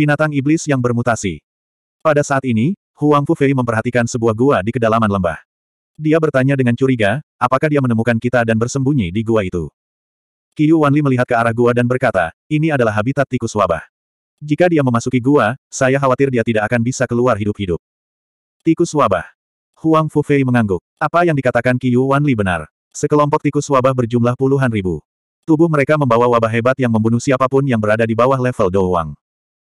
Binatang iblis yang bermutasi. Pada saat ini, Huang Fufei memperhatikan sebuah gua di kedalaman lembah. Dia bertanya dengan curiga, apakah dia menemukan kita dan bersembunyi di gua itu. Qiu Wanli melihat ke arah gua dan berkata, ini adalah habitat tikus wabah. Jika dia memasuki gua, saya khawatir dia tidak akan bisa keluar hidup-hidup. Tikus wabah. Huang Fufei mengangguk. Apa yang dikatakan Qiu Wanli benar. Sekelompok tikus wabah berjumlah puluhan ribu. Tubuh mereka membawa wabah hebat yang membunuh siapapun yang berada di bawah level Dou Wang.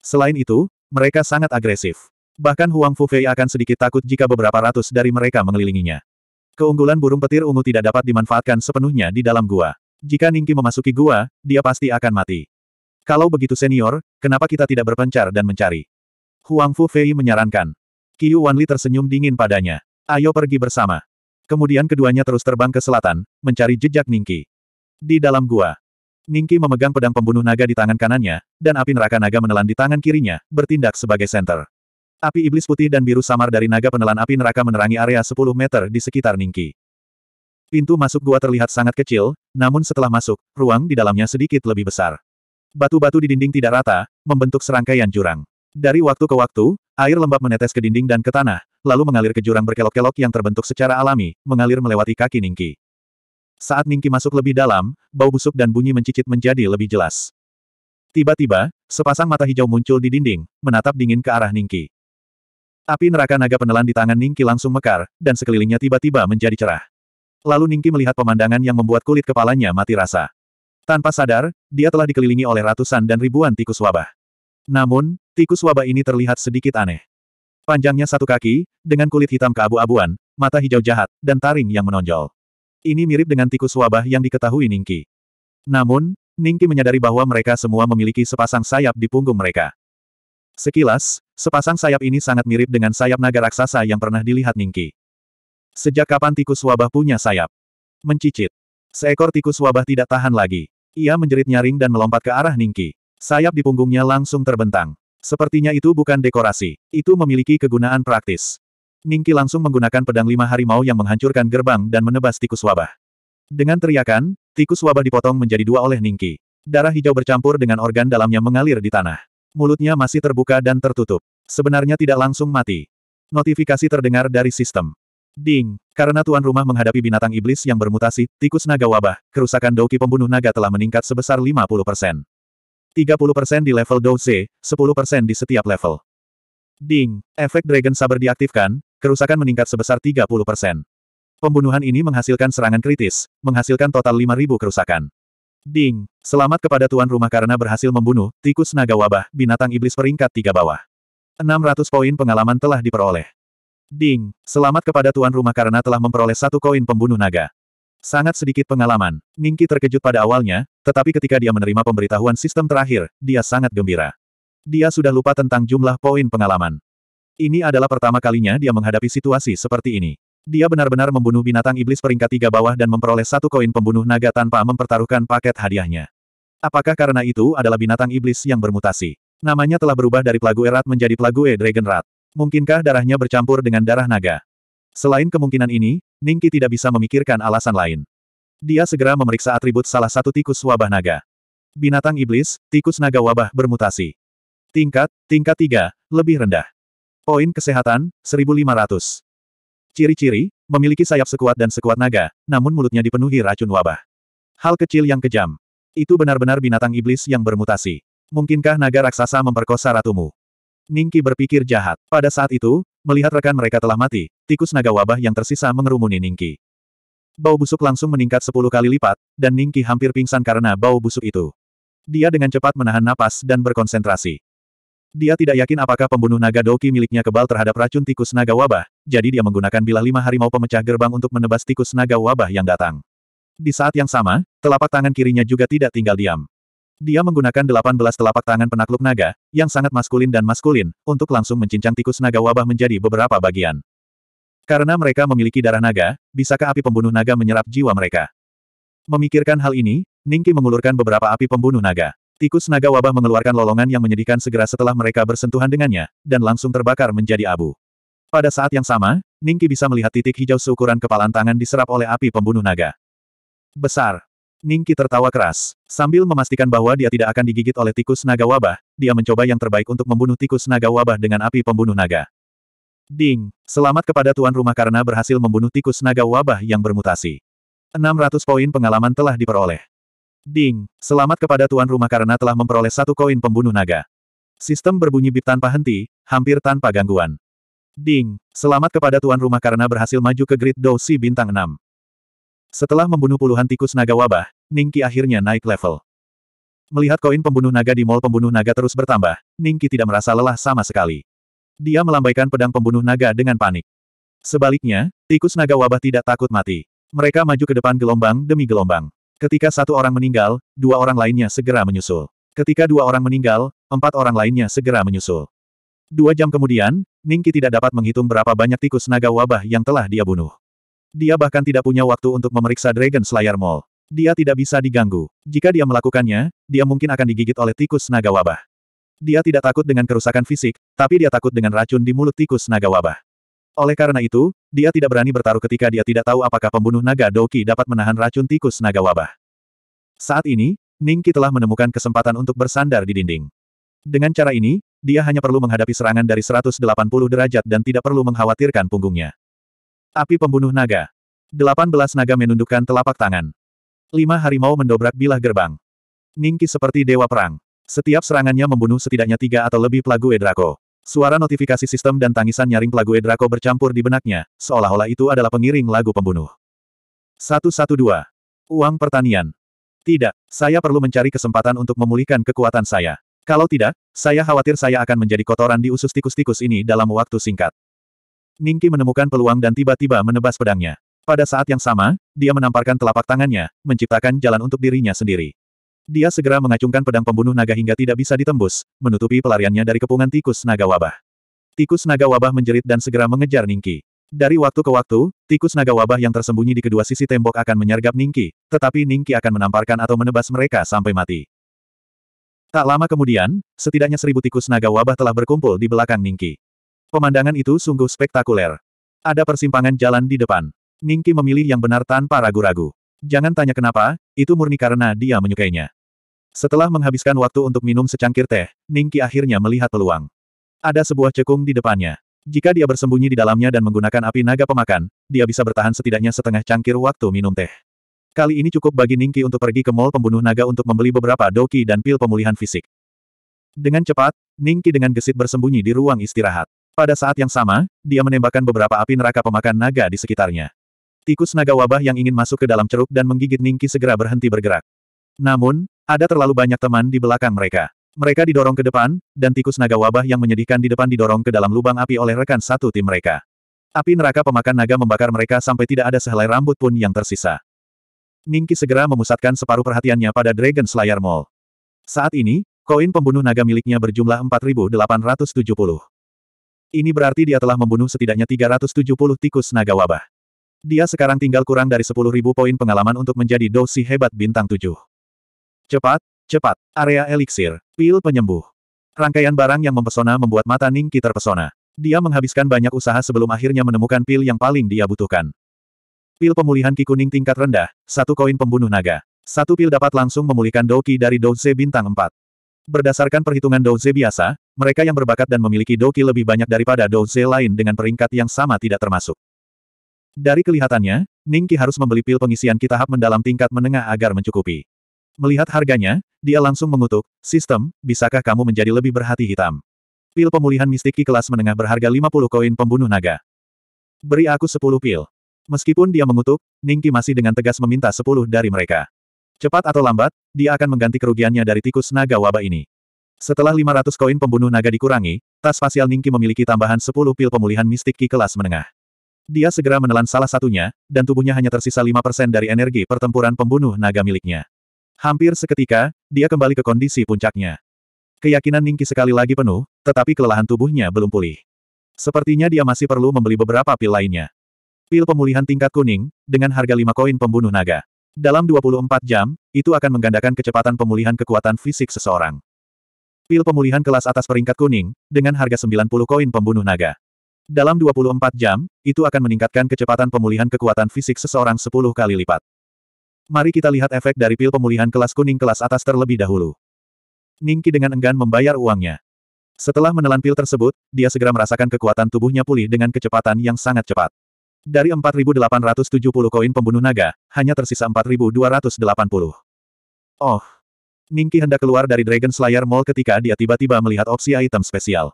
Selain itu, mereka sangat agresif. Bahkan Huang Fufei akan sedikit takut jika beberapa ratus dari mereka mengelilinginya. Keunggulan burung petir ungu tidak dapat dimanfaatkan sepenuhnya di dalam gua. Jika Ningki memasuki gua, dia pasti akan mati. Kalau begitu senior, kenapa kita tidak berpencar dan mencari? Huang Fufei menyarankan. Qiu Wanli tersenyum dingin padanya. Ayo pergi bersama. Kemudian keduanya terus terbang ke selatan, mencari jejak Ningki. Di dalam gua, Ningki memegang pedang pembunuh naga di tangan kanannya, dan api neraka naga menelan di tangan kirinya, bertindak sebagai senter. Api iblis putih dan biru samar dari naga penelan api neraka menerangi area 10 meter di sekitar Ningki. Pintu masuk gua terlihat sangat kecil, namun setelah masuk, ruang di dalamnya sedikit lebih besar. Batu-batu di dinding tidak rata, membentuk serangkaian jurang. Dari waktu ke waktu, air lembab menetes ke dinding dan ke tanah, lalu mengalir ke jurang berkelok-kelok yang terbentuk secara alami, mengalir melewati kaki Ningki. Saat Ningki masuk lebih dalam, bau busuk dan bunyi mencicit menjadi lebih jelas. Tiba-tiba, sepasang mata hijau muncul di dinding, menatap dingin ke arah Ningki. Api neraka naga penelan di tangan Ningki langsung mekar, dan sekelilingnya tiba-tiba menjadi cerah. Lalu Ningki melihat pemandangan yang membuat kulit kepalanya mati rasa. Tanpa sadar, dia telah dikelilingi oleh ratusan dan ribuan tikus wabah. Namun, tikus wabah ini terlihat sedikit aneh. Panjangnya satu kaki, dengan kulit hitam keabu-abuan, mata hijau jahat, dan taring yang menonjol. Ini mirip dengan tikus wabah yang diketahui Ningki. Namun, Ningki menyadari bahwa mereka semua memiliki sepasang sayap di punggung mereka. Sekilas, sepasang sayap ini sangat mirip dengan sayap naga raksasa yang pernah dilihat Ningki. Sejak kapan tikus wabah punya sayap? Mencicit. Seekor tikus wabah tidak tahan lagi. Ia menjerit nyaring dan melompat ke arah Ningki. Sayap di punggungnya langsung terbentang. Sepertinya itu bukan dekorasi. Itu memiliki kegunaan praktis. Ningki langsung menggunakan pedang lima harimau yang menghancurkan gerbang dan menebas tikus wabah. Dengan teriakan, tikus wabah dipotong menjadi dua oleh Ningki. Darah hijau bercampur dengan organ dalamnya mengalir di tanah. Mulutnya masih terbuka dan tertutup. Sebenarnya tidak langsung mati. Notifikasi terdengar dari sistem. Ding, karena tuan rumah menghadapi binatang iblis yang bermutasi, tikus naga wabah, kerusakan Douki pembunuh naga telah meningkat sebesar 50%. 30% di level dose, 10% di setiap level. Ding, efek Dragon Saber diaktifkan, kerusakan meningkat sebesar 30 persen. Pembunuhan ini menghasilkan serangan kritis, menghasilkan total 5.000 kerusakan. Ding! Selamat kepada tuan rumah karena berhasil membunuh, tikus naga wabah, binatang iblis peringkat 3 bawah. 600 poin pengalaman telah diperoleh. Ding! Selamat kepada tuan rumah karena telah memperoleh satu koin pembunuh naga. Sangat sedikit pengalaman. Ningki terkejut pada awalnya, tetapi ketika dia menerima pemberitahuan sistem terakhir, dia sangat gembira. Dia sudah lupa tentang jumlah poin pengalaman. Ini adalah pertama kalinya dia menghadapi situasi seperti ini. Dia benar-benar membunuh binatang iblis peringkat tiga bawah dan memperoleh satu koin pembunuh naga tanpa mempertaruhkan paket hadiahnya. Apakah karena itu adalah binatang iblis yang bermutasi? Namanya telah berubah dari Plague Rat menjadi Plague Dragon Rat. Mungkinkah darahnya bercampur dengan darah naga? Selain kemungkinan ini, Ningki tidak bisa memikirkan alasan lain. Dia segera memeriksa atribut salah satu tikus wabah naga. Binatang iblis, tikus naga wabah bermutasi. Tingkat, tingkat tiga, lebih rendah. Poin kesehatan, 1500. Ciri-ciri, memiliki sayap sekuat dan sekuat naga, namun mulutnya dipenuhi racun wabah. Hal kecil yang kejam. Itu benar-benar binatang iblis yang bermutasi. Mungkinkah naga raksasa memperkosa ratumu? Ningki berpikir jahat. Pada saat itu, melihat rekan mereka telah mati, tikus naga wabah yang tersisa mengerumuni Ningki. Bau busuk langsung meningkat sepuluh kali lipat, dan Ningki hampir pingsan karena bau busuk itu. Dia dengan cepat menahan napas dan berkonsentrasi. Dia tidak yakin apakah pembunuh naga Doki miliknya kebal terhadap racun tikus naga wabah, jadi dia menggunakan bilah lima harimau pemecah gerbang untuk menebas tikus naga wabah yang datang. Di saat yang sama, telapak tangan kirinya juga tidak tinggal diam. Dia menggunakan 18 telapak tangan penakluk naga, yang sangat maskulin dan maskulin, untuk langsung mencincang tikus naga wabah menjadi beberapa bagian. Karena mereka memiliki darah naga, bisakah api pembunuh naga menyerap jiwa mereka? Memikirkan hal ini, Ningki mengulurkan beberapa api pembunuh naga. Tikus naga wabah mengeluarkan lolongan yang menyedihkan segera setelah mereka bersentuhan dengannya, dan langsung terbakar menjadi abu. Pada saat yang sama, Ningki bisa melihat titik hijau seukuran kepalan tangan diserap oleh api pembunuh naga. Besar. Ningki tertawa keras. Sambil memastikan bahwa dia tidak akan digigit oleh tikus naga wabah, dia mencoba yang terbaik untuk membunuh tikus naga wabah dengan api pembunuh naga. Ding! Selamat kepada tuan rumah karena berhasil membunuh tikus naga wabah yang bermutasi. 600 poin pengalaman telah diperoleh. Ding, selamat kepada tuan rumah karena telah memperoleh satu koin pembunuh naga. Sistem berbunyi bip tanpa henti, hampir tanpa gangguan. Ding, selamat kepada tuan rumah karena berhasil maju ke grid dosi bintang 6. Setelah membunuh puluhan tikus naga wabah, Ningki akhirnya naik level. Melihat koin pembunuh naga di mall pembunuh naga terus bertambah, Ningki tidak merasa lelah sama sekali. Dia melambaikan pedang pembunuh naga dengan panik. Sebaliknya, tikus naga wabah tidak takut mati. Mereka maju ke depan gelombang demi gelombang. Ketika satu orang meninggal, dua orang lainnya segera menyusul. Ketika dua orang meninggal, empat orang lainnya segera menyusul. Dua jam kemudian, Ningki tidak dapat menghitung berapa banyak tikus naga wabah yang telah dia bunuh. Dia bahkan tidak punya waktu untuk memeriksa Dragon Slayer Mall. Dia tidak bisa diganggu. Jika dia melakukannya, dia mungkin akan digigit oleh tikus naga wabah. Dia tidak takut dengan kerusakan fisik, tapi dia takut dengan racun di mulut tikus naga wabah. Oleh karena itu, dia tidak berani bertaruh ketika dia tidak tahu apakah pembunuh naga Doki dapat menahan racun tikus naga wabah. Saat ini, Ningki telah menemukan kesempatan untuk bersandar di dinding. Dengan cara ini, dia hanya perlu menghadapi serangan dari 180 derajat dan tidak perlu mengkhawatirkan punggungnya. Api pembunuh naga. 18 naga menundukkan telapak tangan. Lima harimau mendobrak bilah gerbang. Ningki seperti dewa perang. Setiap serangannya membunuh setidaknya tiga atau lebih pelagu Draco. Suara notifikasi sistem dan tangisan nyaring pelagu Edrako bercampur di benaknya, seolah-olah itu adalah pengiring lagu pembunuh. 112. Uang pertanian. Tidak, saya perlu mencari kesempatan untuk memulihkan kekuatan saya. Kalau tidak, saya khawatir saya akan menjadi kotoran di usus tikus-tikus ini dalam waktu singkat. Ningki menemukan peluang dan tiba-tiba menebas pedangnya. Pada saat yang sama, dia menamparkan telapak tangannya, menciptakan jalan untuk dirinya sendiri. Dia segera mengacungkan pedang pembunuh naga hingga tidak bisa ditembus, menutupi pelariannya dari kepungan tikus naga wabah. Tikus naga wabah menjerit dan segera mengejar Ningki. Dari waktu ke waktu, tikus naga wabah yang tersembunyi di kedua sisi tembok akan menyergap Ningki, tetapi Ningki akan menamparkan atau menebas mereka sampai mati. Tak lama kemudian, setidaknya seribu tikus naga wabah telah berkumpul di belakang Ningki. Pemandangan itu sungguh spektakuler. Ada persimpangan jalan di depan. Ningki memilih yang benar tanpa ragu-ragu. Jangan tanya kenapa, itu murni karena dia menyukainya. Setelah menghabiskan waktu untuk minum secangkir teh, Ningki akhirnya melihat peluang. Ada sebuah cekung di depannya. Jika dia bersembunyi di dalamnya dan menggunakan api naga pemakan, dia bisa bertahan setidaknya setengah cangkir waktu minum teh. Kali ini cukup bagi Ningki untuk pergi ke mall pembunuh naga untuk membeli beberapa doki dan pil pemulihan fisik. Dengan cepat, Ningki dengan gesit bersembunyi di ruang istirahat. Pada saat yang sama, dia menembakkan beberapa api neraka pemakan naga di sekitarnya. Tikus naga wabah yang ingin masuk ke dalam ceruk dan menggigit Ningki segera berhenti bergerak. Namun, ada terlalu banyak teman di belakang mereka. Mereka didorong ke depan, dan tikus naga wabah yang menyedihkan di depan didorong ke dalam lubang api oleh rekan satu tim mereka. Api neraka pemakan naga membakar mereka sampai tidak ada sehelai rambut pun yang tersisa. Ningki segera memusatkan separuh perhatiannya pada Dragon Slayer Mall. Saat ini, koin pembunuh naga miliknya berjumlah 4870. Ini berarti dia telah membunuh setidaknya 370 tikus naga wabah. Dia sekarang tinggal kurang dari 10.000 poin pengalaman untuk menjadi dosi hebat bintang 7. Cepat, cepat, area eliksir, pil penyembuh. Rangkaian barang yang mempesona membuat mata Ningki terpesona. Dia menghabiskan banyak usaha sebelum akhirnya menemukan pil yang paling dia butuhkan. Pil pemulihan Ki Kuning tingkat rendah, satu koin pembunuh naga. Satu pil dapat langsung memulihkan Doki dari Douze bintang 4. Berdasarkan perhitungan Douze biasa, mereka yang berbakat dan memiliki Doki lebih banyak daripada Douze lain dengan peringkat yang sama tidak termasuk. Dari kelihatannya, Ningki harus membeli pil pengisian ki tahap mendalam tingkat menengah agar mencukupi. Melihat harganya, dia langsung mengutuk, Sistem, bisakah kamu menjadi lebih berhati hitam? Pil pemulihan mistik ki kelas menengah berharga 50 koin pembunuh naga. Beri aku 10 pil. Meskipun dia mengutuk, Ningki masih dengan tegas meminta 10 dari mereka. Cepat atau lambat, dia akan mengganti kerugiannya dari tikus naga wabah ini. Setelah 500 koin pembunuh naga dikurangi, tas spasial Ningki memiliki tambahan 10 pil pemulihan mistik ki kelas menengah. Dia segera menelan salah satunya, dan tubuhnya hanya tersisa 5% dari energi pertempuran pembunuh naga miliknya. Hampir seketika, dia kembali ke kondisi puncaknya. Keyakinan Ningki sekali lagi penuh, tetapi kelelahan tubuhnya belum pulih. Sepertinya dia masih perlu membeli beberapa pil lainnya. Pil pemulihan tingkat kuning, dengan harga 5 koin pembunuh naga. Dalam 24 jam, itu akan menggandakan kecepatan pemulihan kekuatan fisik seseorang. Pil pemulihan kelas atas peringkat kuning, dengan harga 90 koin pembunuh naga. Dalam 24 jam, itu akan meningkatkan kecepatan pemulihan kekuatan fisik seseorang 10 kali lipat. Mari kita lihat efek dari pil pemulihan kelas kuning kelas atas terlebih dahulu. Ningki dengan enggan membayar uangnya. Setelah menelan pil tersebut, dia segera merasakan kekuatan tubuhnya pulih dengan kecepatan yang sangat cepat. Dari 4.870 koin pembunuh naga, hanya tersisa 4.280. Oh! Ningki hendak keluar dari Dragon Slayer Mall ketika dia tiba-tiba melihat opsi item spesial.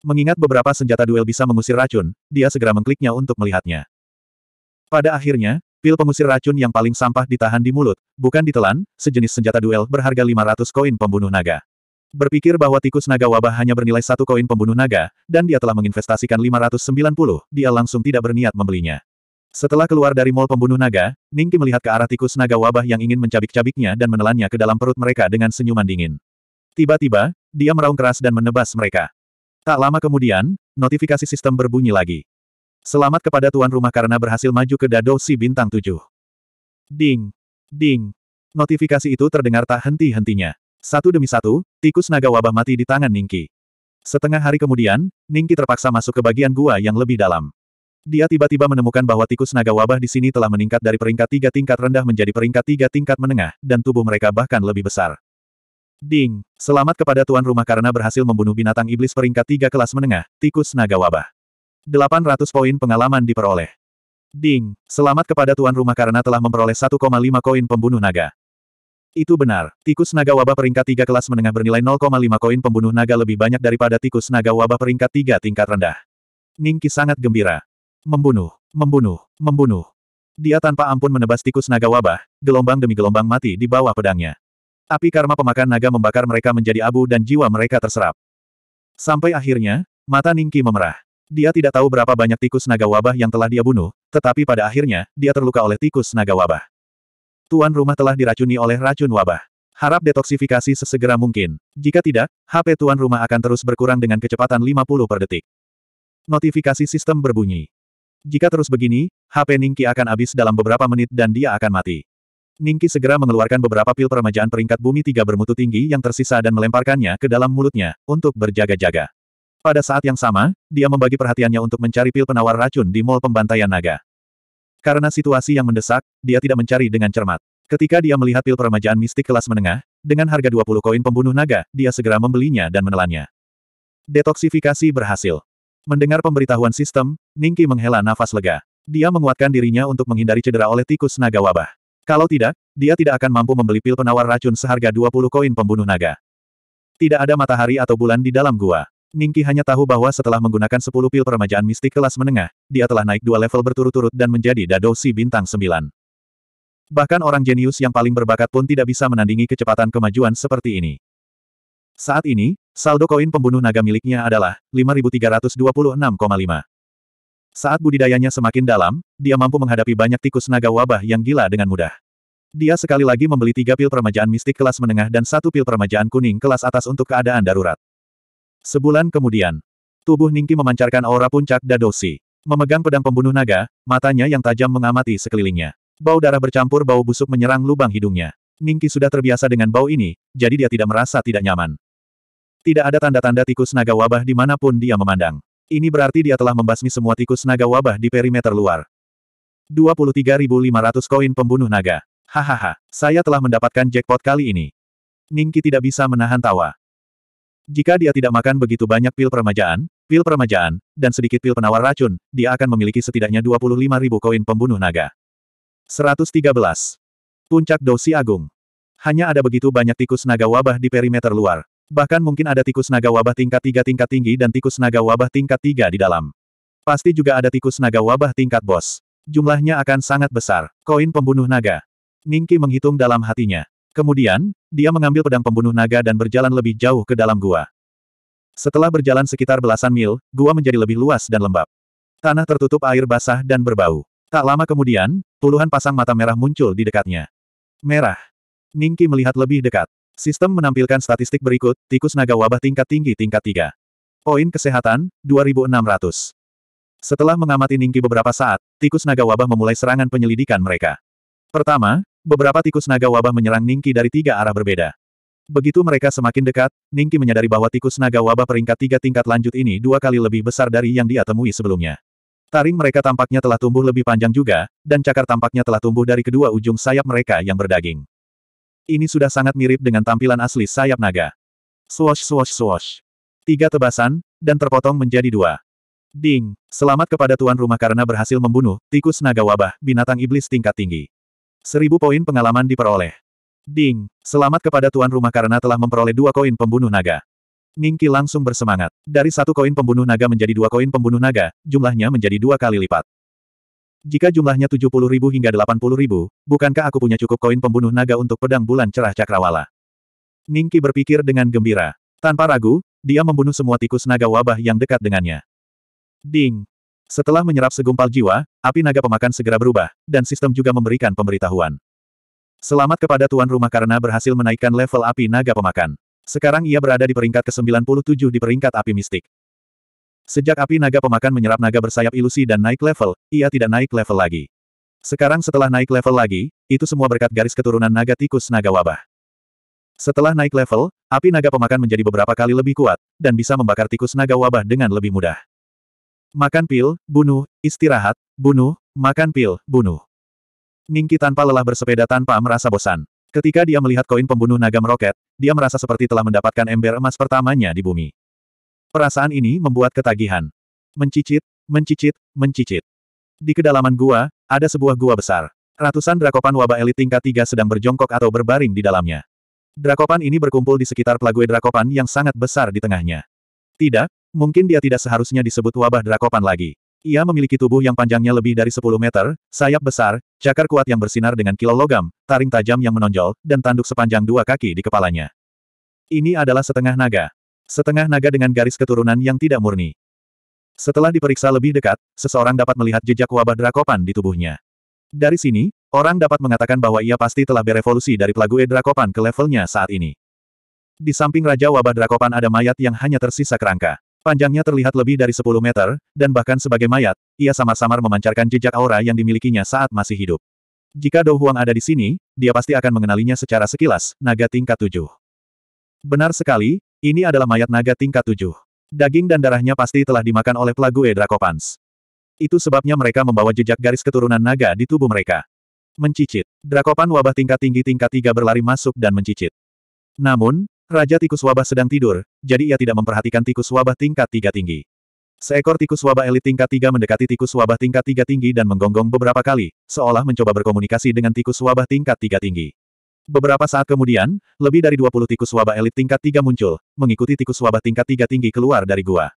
Mengingat beberapa senjata duel bisa mengusir racun, dia segera mengkliknya untuk melihatnya. Pada akhirnya, pil pengusir racun yang paling sampah ditahan di mulut, bukan ditelan, sejenis senjata duel berharga 500 koin pembunuh naga. Berpikir bahwa tikus naga wabah hanya bernilai satu koin pembunuh naga, dan dia telah menginvestasikan 590, dia langsung tidak berniat membelinya. Setelah keluar dari mall pembunuh naga, Ningki melihat ke arah tikus naga wabah yang ingin mencabik-cabiknya dan menelannya ke dalam perut mereka dengan senyuman dingin. Tiba-tiba, dia meraung keras dan menebas mereka. Tak lama kemudian, notifikasi sistem berbunyi lagi. Selamat kepada tuan rumah karena berhasil maju ke Dado Si Bintang tujuh. Ding! Ding! Notifikasi itu terdengar tak henti-hentinya. Satu demi satu, tikus naga wabah mati di tangan Ningki. Setengah hari kemudian, Ningki terpaksa masuk ke bagian gua yang lebih dalam. Dia tiba-tiba menemukan bahwa tikus naga wabah di sini telah meningkat dari peringkat tiga tingkat rendah menjadi peringkat tiga tingkat menengah, dan tubuh mereka bahkan lebih besar. Ding! Selamat kepada tuan rumah karena berhasil membunuh binatang iblis peringkat tiga kelas menengah, tikus naga wabah. 800 poin pengalaman diperoleh. Ding! Selamat kepada tuan rumah karena telah memperoleh 1,5 koin pembunuh naga. Itu benar, tikus naga wabah peringkat tiga kelas menengah bernilai 0,5 koin pembunuh naga lebih banyak daripada tikus naga wabah peringkat tiga tingkat rendah. Ningki sangat gembira. Membunuh, membunuh, membunuh. Dia tanpa ampun menebas tikus naga wabah, gelombang demi gelombang mati di bawah pedangnya. Api karma pemakan naga membakar mereka menjadi abu dan jiwa mereka terserap. Sampai akhirnya, mata Ningki memerah. Dia tidak tahu berapa banyak tikus naga wabah yang telah dia bunuh, tetapi pada akhirnya, dia terluka oleh tikus naga wabah. Tuan rumah telah diracuni oleh racun wabah. Harap detoksifikasi sesegera mungkin. Jika tidak, HP tuan rumah akan terus berkurang dengan kecepatan 50 per detik. Notifikasi sistem berbunyi. Jika terus begini, HP Ningki akan habis dalam beberapa menit dan dia akan mati. Ningki segera mengeluarkan beberapa pil peremajaan peringkat bumi tiga bermutu tinggi yang tersisa dan melemparkannya ke dalam mulutnya, untuk berjaga-jaga. Pada saat yang sama, dia membagi perhatiannya untuk mencari pil penawar racun di mall pembantaian naga. Karena situasi yang mendesak, dia tidak mencari dengan cermat. Ketika dia melihat pil peremajaan mistik kelas menengah, dengan harga 20 koin pembunuh naga, dia segera membelinya dan menelannya. Detoksifikasi berhasil. Mendengar pemberitahuan sistem, Ningki menghela nafas lega. Dia menguatkan dirinya untuk menghindari cedera oleh tikus naga wabah. Kalau tidak, dia tidak akan mampu membeli pil penawar racun seharga 20 koin pembunuh naga. Tidak ada matahari atau bulan di dalam gua. Ningki hanya tahu bahwa setelah menggunakan 10 pil peremajaan mistik kelas menengah, dia telah naik dua level berturut-turut dan menjadi dadosi bintang 9. Bahkan orang jenius yang paling berbakat pun tidak bisa menandingi kecepatan kemajuan seperti ini. Saat ini, saldo koin pembunuh naga miliknya adalah 5326,5. Saat budidayanya semakin dalam, dia mampu menghadapi banyak tikus naga wabah yang gila dengan mudah. Dia sekali lagi membeli tiga pil permajaan mistik kelas menengah dan satu pil permajaan kuning kelas atas untuk keadaan darurat. Sebulan kemudian, tubuh Ningki memancarkan aura puncak Dadosi. Memegang pedang pembunuh naga, matanya yang tajam mengamati sekelilingnya. Bau darah bercampur bau busuk menyerang lubang hidungnya. Ningki sudah terbiasa dengan bau ini, jadi dia tidak merasa tidak nyaman. Tidak ada tanda-tanda tikus naga wabah dimanapun dia memandang. Ini berarti dia telah membasmi semua tikus naga wabah di perimeter luar. 23.500 koin pembunuh naga. Hahaha, saya telah mendapatkan jackpot kali ini. Ningki tidak bisa menahan tawa. Jika dia tidak makan begitu banyak pil permajaan, pil permajaan, dan sedikit pil penawar racun, dia akan memiliki setidaknya 25.000 koin pembunuh naga. 113. Puncak Dosi Agung. Hanya ada begitu banyak tikus naga wabah di perimeter luar. Bahkan mungkin ada tikus naga wabah tingkat tiga tingkat tinggi dan tikus naga wabah tingkat tiga di dalam. Pasti juga ada tikus naga wabah tingkat bos. Jumlahnya akan sangat besar. Koin pembunuh naga. Ningki menghitung dalam hatinya. Kemudian, dia mengambil pedang pembunuh naga dan berjalan lebih jauh ke dalam gua. Setelah berjalan sekitar belasan mil, gua menjadi lebih luas dan lembab. Tanah tertutup air basah dan berbau. Tak lama kemudian, puluhan pasang mata merah muncul di dekatnya. Merah. Ningki melihat lebih dekat. Sistem menampilkan statistik berikut, tikus naga wabah tingkat tinggi tingkat 3. Poin kesehatan, 2600. Setelah mengamati Ningki beberapa saat, tikus naga wabah memulai serangan penyelidikan mereka. Pertama, beberapa tikus naga wabah menyerang Ningki dari tiga arah berbeda. Begitu mereka semakin dekat, Ningki menyadari bahwa tikus naga wabah peringkat tiga tingkat lanjut ini dua kali lebih besar dari yang dia temui sebelumnya. Taring mereka tampaknya telah tumbuh lebih panjang juga, dan cakar tampaknya telah tumbuh dari kedua ujung sayap mereka yang berdaging. Ini sudah sangat mirip dengan tampilan asli sayap naga. Swash swash swash. Tiga tebasan, dan terpotong menjadi dua. Ding! Selamat kepada tuan rumah karena berhasil membunuh tikus naga wabah, binatang iblis tingkat tinggi. Seribu poin pengalaman diperoleh. Ding! Selamat kepada tuan rumah karena telah memperoleh dua koin pembunuh naga. Ningki langsung bersemangat. Dari satu koin pembunuh naga menjadi dua koin pembunuh naga, jumlahnya menjadi dua kali lipat. Jika jumlahnya 70 ribu hingga 80 ribu, bukankah aku punya cukup koin pembunuh naga untuk pedang bulan cerah cakrawala? Ningki berpikir dengan gembira. Tanpa ragu, dia membunuh semua tikus naga wabah yang dekat dengannya. Ding! Setelah menyerap segumpal jiwa, api naga pemakan segera berubah, dan sistem juga memberikan pemberitahuan. Selamat kepada tuan rumah karena berhasil menaikkan level api naga pemakan. Sekarang ia berada di peringkat ke-97 di peringkat api mistik. Sejak api naga pemakan menyerap naga bersayap ilusi dan naik level, ia tidak naik level lagi. Sekarang setelah naik level lagi, itu semua berkat garis keturunan naga tikus naga wabah. Setelah naik level, api naga pemakan menjadi beberapa kali lebih kuat, dan bisa membakar tikus naga wabah dengan lebih mudah. Makan pil, bunuh, istirahat, bunuh, makan pil, bunuh. Ningki tanpa lelah bersepeda tanpa merasa bosan. Ketika dia melihat koin pembunuh naga meroket, dia merasa seperti telah mendapatkan ember emas pertamanya di bumi. Perasaan ini membuat ketagihan. Mencicit, mencicit, mencicit. Di kedalaman gua, ada sebuah gua besar. Ratusan drakopan wabah elit tingkat tiga sedang berjongkok atau berbaring di dalamnya. Drakopan ini berkumpul di sekitar pelague drakopan yang sangat besar di tengahnya. Tidak, mungkin dia tidak seharusnya disebut wabah drakopan lagi. Ia memiliki tubuh yang panjangnya lebih dari 10 meter, sayap besar, cakar kuat yang bersinar dengan kilau logam, taring tajam yang menonjol, dan tanduk sepanjang dua kaki di kepalanya. Ini adalah setengah naga. Setengah naga dengan garis keturunan yang tidak murni. Setelah diperiksa lebih dekat, seseorang dapat melihat jejak wabah Drakopan di tubuhnya. Dari sini, orang dapat mengatakan bahwa ia pasti telah berevolusi dari Plague Drakopan ke levelnya saat ini. Di samping Raja Wabah Drakopan ada mayat yang hanya tersisa kerangka. Panjangnya terlihat lebih dari 10 meter, dan bahkan sebagai mayat, ia samar-samar memancarkan jejak aura yang dimilikinya saat masih hidup. Jika Dou Huang ada di sini, dia pasti akan mengenalinya secara sekilas, naga tingkat 7. Benar sekali, ini adalah mayat naga tingkat tujuh. Daging dan darahnya pasti telah dimakan oleh pelague Dracopans. Itu sebabnya mereka membawa jejak garis keturunan naga di tubuh mereka. Mencicit. Drakopan wabah tingkat tinggi tingkat tiga berlari masuk dan mencicit. Namun, Raja tikus wabah sedang tidur, jadi ia tidak memperhatikan tikus wabah tingkat tiga tinggi. Seekor tikus wabah elit tingkat tiga mendekati tikus wabah tingkat tiga tinggi dan menggonggong beberapa kali, seolah mencoba berkomunikasi dengan tikus wabah tingkat tiga tinggi. Beberapa saat kemudian, lebih dari 20 tikus wabah elit tingkat 3 muncul, mengikuti tikus wabah tingkat 3 tinggi keluar dari gua.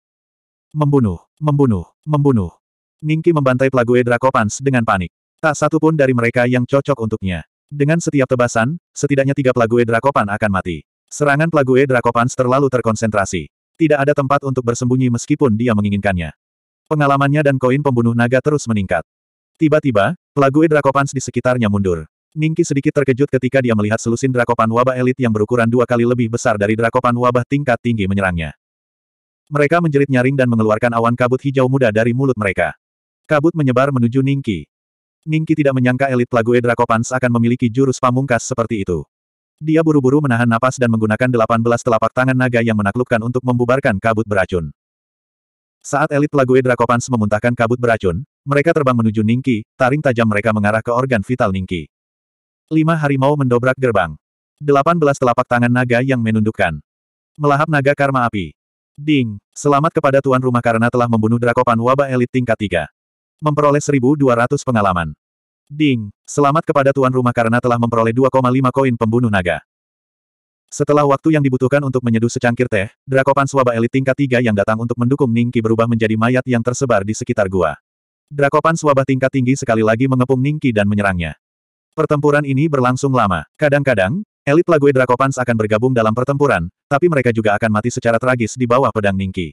Membunuh, membunuh, membunuh. Ningki membantai Plague Dracopans dengan panik. Tak satu pun dari mereka yang cocok untuknya. Dengan setiap tebasan, setidaknya tiga Plague Dracopan akan mati. Serangan Plague Dracopans terlalu terkonsentrasi. Tidak ada tempat untuk bersembunyi meskipun dia menginginkannya. Pengalamannya dan koin pembunuh naga terus meningkat. Tiba-tiba, Plague Dracopans di sekitarnya mundur. Ningki sedikit terkejut ketika dia melihat selusin drakopan wabah elit yang berukuran dua kali lebih besar dari drakopan wabah tingkat tinggi menyerangnya. Mereka menjerit nyaring dan mengeluarkan awan kabut hijau muda dari mulut mereka. Kabut menyebar menuju Ningki. Ningki tidak menyangka elit Plague Drakopans akan memiliki jurus pamungkas seperti itu. Dia buru-buru menahan napas dan menggunakan 18 telapak tangan naga yang menaklukkan untuk membubarkan kabut beracun. Saat elit Plague Drakopans memuntahkan kabut beracun, mereka terbang menuju Ningki, taring tajam mereka mengarah ke organ vital Ningki. Lima harimau mendobrak gerbang. Delapan belas telapak tangan naga yang menundukkan. Melahap naga karma api. Ding, selamat kepada tuan rumah karena telah membunuh Drakopan wabah elit tingkat tiga Memperoleh 1200 pengalaman. Ding, selamat kepada tuan rumah karena telah memperoleh 2,5 koin pembunuh naga. Setelah waktu yang dibutuhkan untuk menyeduh secangkir teh, Drakopan Swaba Elit tingkat 3 yang datang untuk mendukung Ningki berubah menjadi mayat yang tersebar di sekitar gua. Drakopan Swaba tingkat tinggi sekali lagi mengepung Ningki dan menyerangnya. Pertempuran ini berlangsung lama. Kadang-kadang, elit Lague Dracopans akan bergabung dalam pertempuran, tapi mereka juga akan mati secara tragis di bawah pedang Ningki.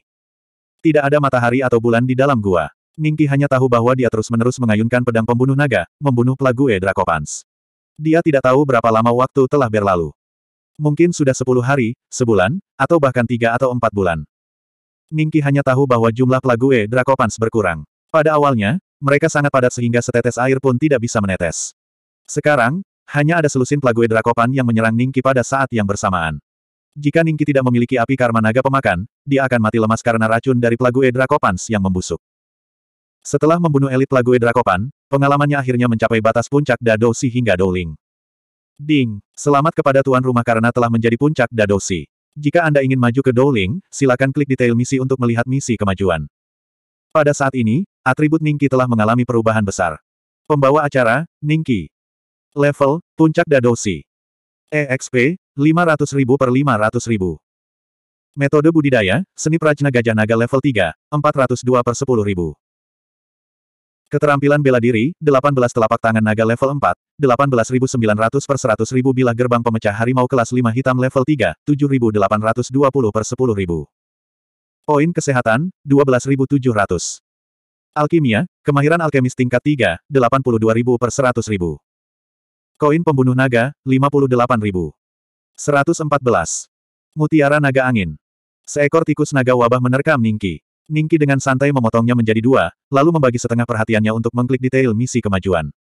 Tidak ada matahari atau bulan di dalam gua. Ningki hanya tahu bahwa dia terus-menerus mengayunkan pedang pembunuh naga, membunuh Plague Dracopans. Dia tidak tahu berapa lama waktu telah berlalu. Mungkin sudah sepuluh hari, sebulan, atau bahkan tiga atau empat bulan. Ningki hanya tahu bahwa jumlah Plague Dracopans berkurang. Pada awalnya, mereka sangat padat sehingga setetes air pun tidak bisa menetes. Sekarang, hanya ada selusin plague Drakopan yang menyerang Ningki pada saat yang bersamaan. Jika Ningki tidak memiliki api karma naga pemakan, dia akan mati lemas karena racun dari plague Drakopans yang membusuk. Setelah membunuh elit plague Drakopan, pengalamannya akhirnya mencapai batas puncak Dadosi hingga doling. Ding, selamat kepada tuan rumah karena telah menjadi puncak Dadosi. Jika Anda ingin maju ke doling, silakan klik detail misi untuk melihat misi kemajuan. Pada saat ini, atribut Ningki telah mengalami perubahan besar. Pembawa acara, Ningki, Level, Puncak Dadosi. EXP, 500.000 per 500.000. Metode budidaya, seni prajna gajah naga level 3, 402 per 10.000. Keterampilan bela diri, 18 telapak tangan naga level 4, 18.900 per 100.000 bilah gerbang pemecah harimau kelas 5 hitam level 3, 7.820 per 10.000. Poin kesehatan, 12.700. Alkimia, kemahiran alkemis tingkat 3, 82.000 per 100.000. Koin pembunuh naga, ribu. Mutiara naga angin. Seekor tikus naga wabah menerkam Ningki. Ningki dengan santai memotongnya menjadi dua, lalu membagi setengah perhatiannya untuk mengklik detail misi kemajuan.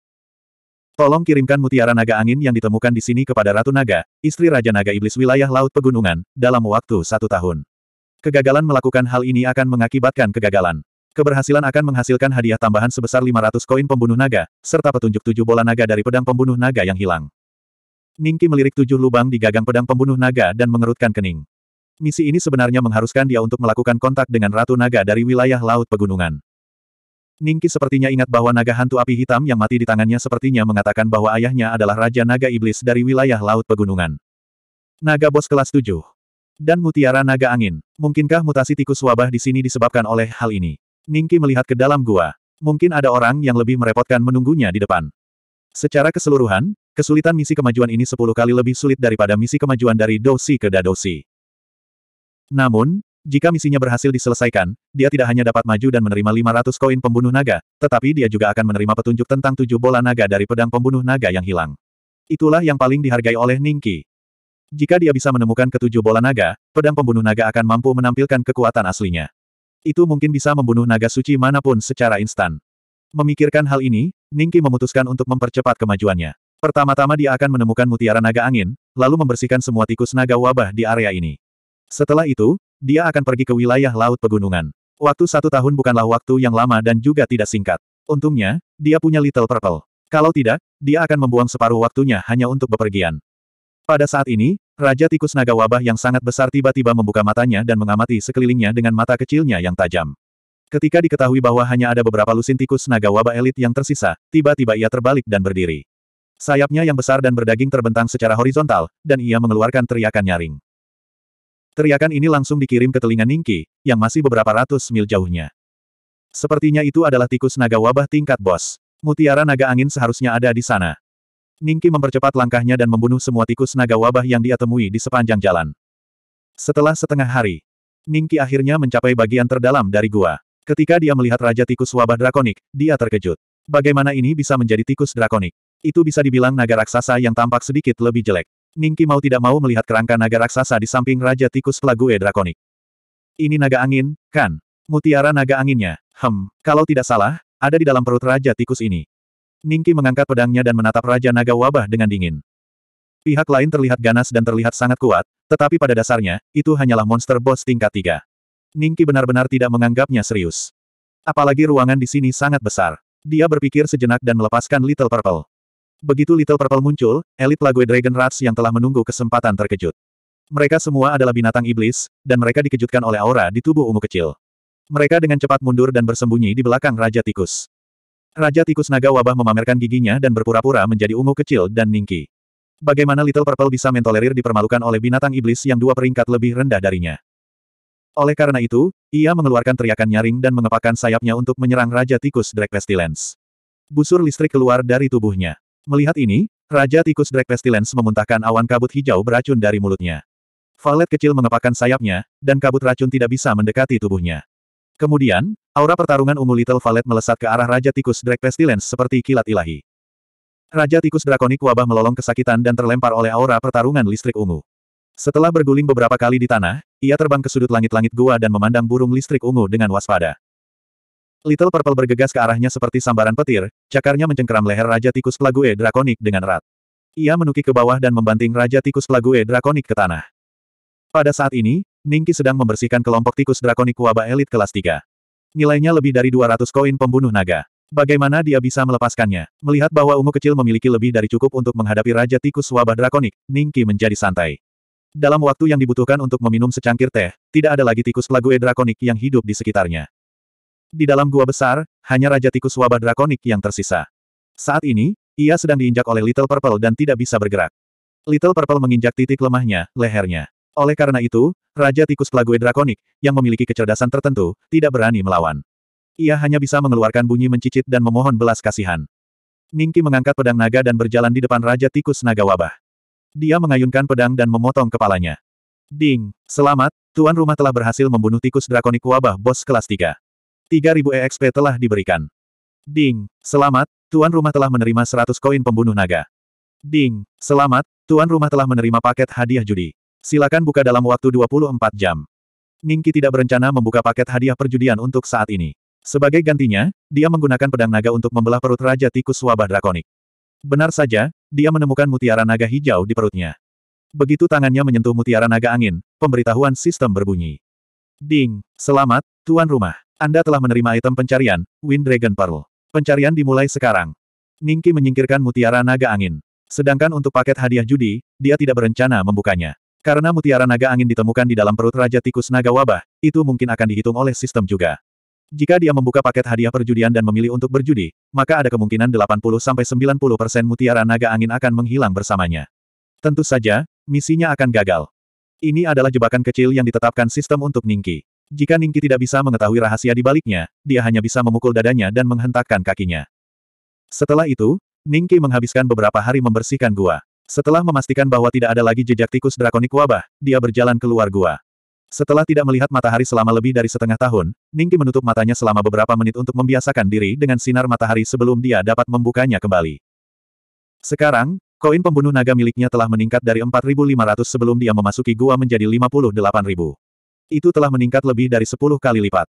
Tolong kirimkan mutiara naga angin yang ditemukan di sini kepada Ratu Naga, istri Raja Naga Iblis wilayah Laut Pegunungan, dalam waktu satu tahun. Kegagalan melakukan hal ini akan mengakibatkan kegagalan. Keberhasilan akan menghasilkan hadiah tambahan sebesar 500 koin pembunuh naga, serta petunjuk tujuh bola naga dari pedang pembunuh naga yang hilang. Ningki melirik tujuh lubang di gagang pedang pembunuh naga dan mengerutkan kening. Misi ini sebenarnya mengharuskan dia untuk melakukan kontak dengan Ratu Naga dari wilayah Laut Pegunungan. Ningki sepertinya ingat bahwa naga hantu api hitam yang mati di tangannya sepertinya mengatakan bahwa ayahnya adalah Raja Naga Iblis dari wilayah Laut Pegunungan. Naga Bos Kelas tujuh dan Mutiara Naga Angin. Mungkinkah mutasi tikus wabah di sini disebabkan oleh hal ini? Ningki melihat ke dalam gua. Mungkin ada orang yang lebih merepotkan menunggunya di depan. Secara keseluruhan, kesulitan misi kemajuan ini sepuluh kali lebih sulit daripada misi kemajuan dari Dosi ke Dadosi. Namun, jika misinya berhasil diselesaikan, dia tidak hanya dapat maju dan menerima 500 koin pembunuh naga, tetapi dia juga akan menerima petunjuk tentang tujuh bola naga dari pedang pembunuh naga yang hilang. Itulah yang paling dihargai oleh Ningki. Jika dia bisa menemukan ketujuh bola naga, pedang pembunuh naga akan mampu menampilkan kekuatan aslinya. Itu mungkin bisa membunuh naga suci manapun secara instan. Memikirkan hal ini, Ningki memutuskan untuk mempercepat kemajuannya. Pertama-tama dia akan menemukan mutiara naga angin, lalu membersihkan semua tikus naga wabah di area ini. Setelah itu, dia akan pergi ke wilayah Laut Pegunungan. Waktu satu tahun bukanlah waktu yang lama dan juga tidak singkat. Untungnya, dia punya Little Purple. Kalau tidak, dia akan membuang separuh waktunya hanya untuk bepergian. Pada saat ini, Raja tikus naga wabah yang sangat besar tiba-tiba membuka matanya dan mengamati sekelilingnya dengan mata kecilnya yang tajam. Ketika diketahui bahwa hanya ada beberapa lusin tikus naga wabah elit yang tersisa, tiba-tiba ia terbalik dan berdiri. Sayapnya yang besar dan berdaging terbentang secara horizontal, dan ia mengeluarkan teriakan nyaring. Teriakan ini langsung dikirim ke telinga Ningki, yang masih beberapa ratus mil jauhnya. Sepertinya itu adalah tikus naga wabah tingkat bos. Mutiara naga angin seharusnya ada di sana. Ningki mempercepat langkahnya dan membunuh semua tikus naga wabah yang dia temui di sepanjang jalan. Setelah setengah hari, Ningki akhirnya mencapai bagian terdalam dari gua. Ketika dia melihat Raja Tikus Wabah Drakonik, dia terkejut. Bagaimana ini bisa menjadi tikus drakonik? Itu bisa dibilang naga raksasa yang tampak sedikit lebih jelek. Ningki mau tidak mau melihat kerangka naga raksasa di samping Raja Tikus Pelague Drakonik. Ini naga angin, kan? Mutiara naga anginnya. Hem, kalau tidak salah, ada di dalam perut Raja Tikus ini. Ningki mengangkat pedangnya dan menatap Raja Naga Wabah dengan dingin. Pihak lain terlihat ganas dan terlihat sangat kuat, tetapi pada dasarnya, itu hanyalah monster bos tingkat tiga. Ningki benar-benar tidak menganggapnya serius. Apalagi ruangan di sini sangat besar. Dia berpikir sejenak dan melepaskan Little Purple. Begitu Little Purple muncul, elit lagu Dragon Rats yang telah menunggu kesempatan terkejut. Mereka semua adalah binatang iblis, dan mereka dikejutkan oleh aura di tubuh ungu kecil. Mereka dengan cepat mundur dan bersembunyi di belakang Raja Tikus. Raja tikus naga wabah memamerkan giginya dan berpura-pura menjadi ungu kecil dan ningki. Bagaimana Little Purple bisa mentolerir dipermalukan oleh binatang iblis yang dua peringkat lebih rendah darinya? Oleh karena itu, ia mengeluarkan teriakan nyaring dan mengepakkan sayapnya untuk menyerang Raja Tikus Drake Pestilence. Busur listrik keluar dari tubuhnya. Melihat ini, Raja Tikus Drake Pestilence memuntahkan awan kabut hijau beracun dari mulutnya. Valet kecil mengepakkan sayapnya, dan kabut racun tidak bisa mendekati tubuhnya. Kemudian, Aura pertarungan ungu Little Valet melesat ke arah Raja Tikus Drake Pestilence seperti kilat ilahi. Raja Tikus Drakonik wabah melolong kesakitan dan terlempar oleh aura pertarungan listrik ungu. Setelah berguling beberapa kali di tanah, ia terbang ke sudut langit-langit gua dan memandang burung listrik ungu dengan waspada. Little Purple bergegas ke arahnya seperti sambaran petir, cakarnya mencengkeram leher Raja Tikus Plague Drakonik dengan erat. Ia menukik ke bawah dan membanting Raja Tikus Plague Drakonik ke tanah. Pada saat ini, Ningki sedang membersihkan kelompok tikus drakonik wabah elit kelas 3. Nilainya lebih dari 200 koin pembunuh naga. Bagaimana dia bisa melepaskannya? Melihat bahwa ungu kecil memiliki lebih dari cukup untuk menghadapi Raja Tikus Wabah Drakonik, Ningki menjadi santai. Dalam waktu yang dibutuhkan untuk meminum secangkir teh, tidak ada lagi tikus lagu drakonik yang hidup di sekitarnya. Di dalam gua besar, hanya Raja Tikus Wabah Drakonik yang tersisa. Saat ini, ia sedang diinjak oleh Little Purple dan tidak bisa bergerak. Little Purple menginjak titik lemahnya, lehernya. Oleh karena itu, Raja Tikus Plague Drakonik, yang memiliki kecerdasan tertentu, tidak berani melawan. Ia hanya bisa mengeluarkan bunyi mencicit dan memohon belas kasihan. Ningki mengangkat pedang naga dan berjalan di depan Raja Tikus Naga Wabah. Dia mengayunkan pedang dan memotong kepalanya. Ding, selamat, tuan rumah telah berhasil membunuh tikus drakonik wabah bos kelas 3. 3000 EXP telah diberikan. Ding, selamat, tuan rumah telah menerima 100 koin pembunuh naga. Ding, selamat, tuan rumah telah menerima paket hadiah judi. Silakan buka dalam waktu 24 jam. Ningki tidak berencana membuka paket hadiah perjudian untuk saat ini. Sebagai gantinya, dia menggunakan pedang naga untuk membelah perut Raja Tikus Wabah Drakonik. Benar saja, dia menemukan mutiara naga hijau di perutnya. Begitu tangannya menyentuh mutiara naga angin, pemberitahuan sistem berbunyi. Ding, selamat, tuan rumah. Anda telah menerima item pencarian, Wind Dragon Pearl. Pencarian dimulai sekarang. Ningki menyingkirkan mutiara naga angin. Sedangkan untuk paket hadiah judi, dia tidak berencana membukanya. Karena mutiara naga angin ditemukan di dalam perut Raja Tikus Naga Wabah, itu mungkin akan dihitung oleh sistem juga. Jika dia membuka paket hadiah perjudian dan memilih untuk berjudi, maka ada kemungkinan 80-90% mutiara naga angin akan menghilang bersamanya. Tentu saja, misinya akan gagal. Ini adalah jebakan kecil yang ditetapkan sistem untuk Ningki. Jika Ningki tidak bisa mengetahui rahasia di baliknya, dia hanya bisa memukul dadanya dan menghentakkan kakinya. Setelah itu, Ningki menghabiskan beberapa hari membersihkan gua. Setelah memastikan bahwa tidak ada lagi jejak tikus drakonik wabah, dia berjalan keluar gua. Setelah tidak melihat matahari selama lebih dari setengah tahun, Ningki menutup matanya selama beberapa menit untuk membiasakan diri dengan sinar matahari sebelum dia dapat membukanya kembali. Sekarang, koin pembunuh naga miliknya telah meningkat dari 4.500 sebelum dia memasuki gua menjadi 58.000. Itu telah meningkat lebih dari 10 kali lipat.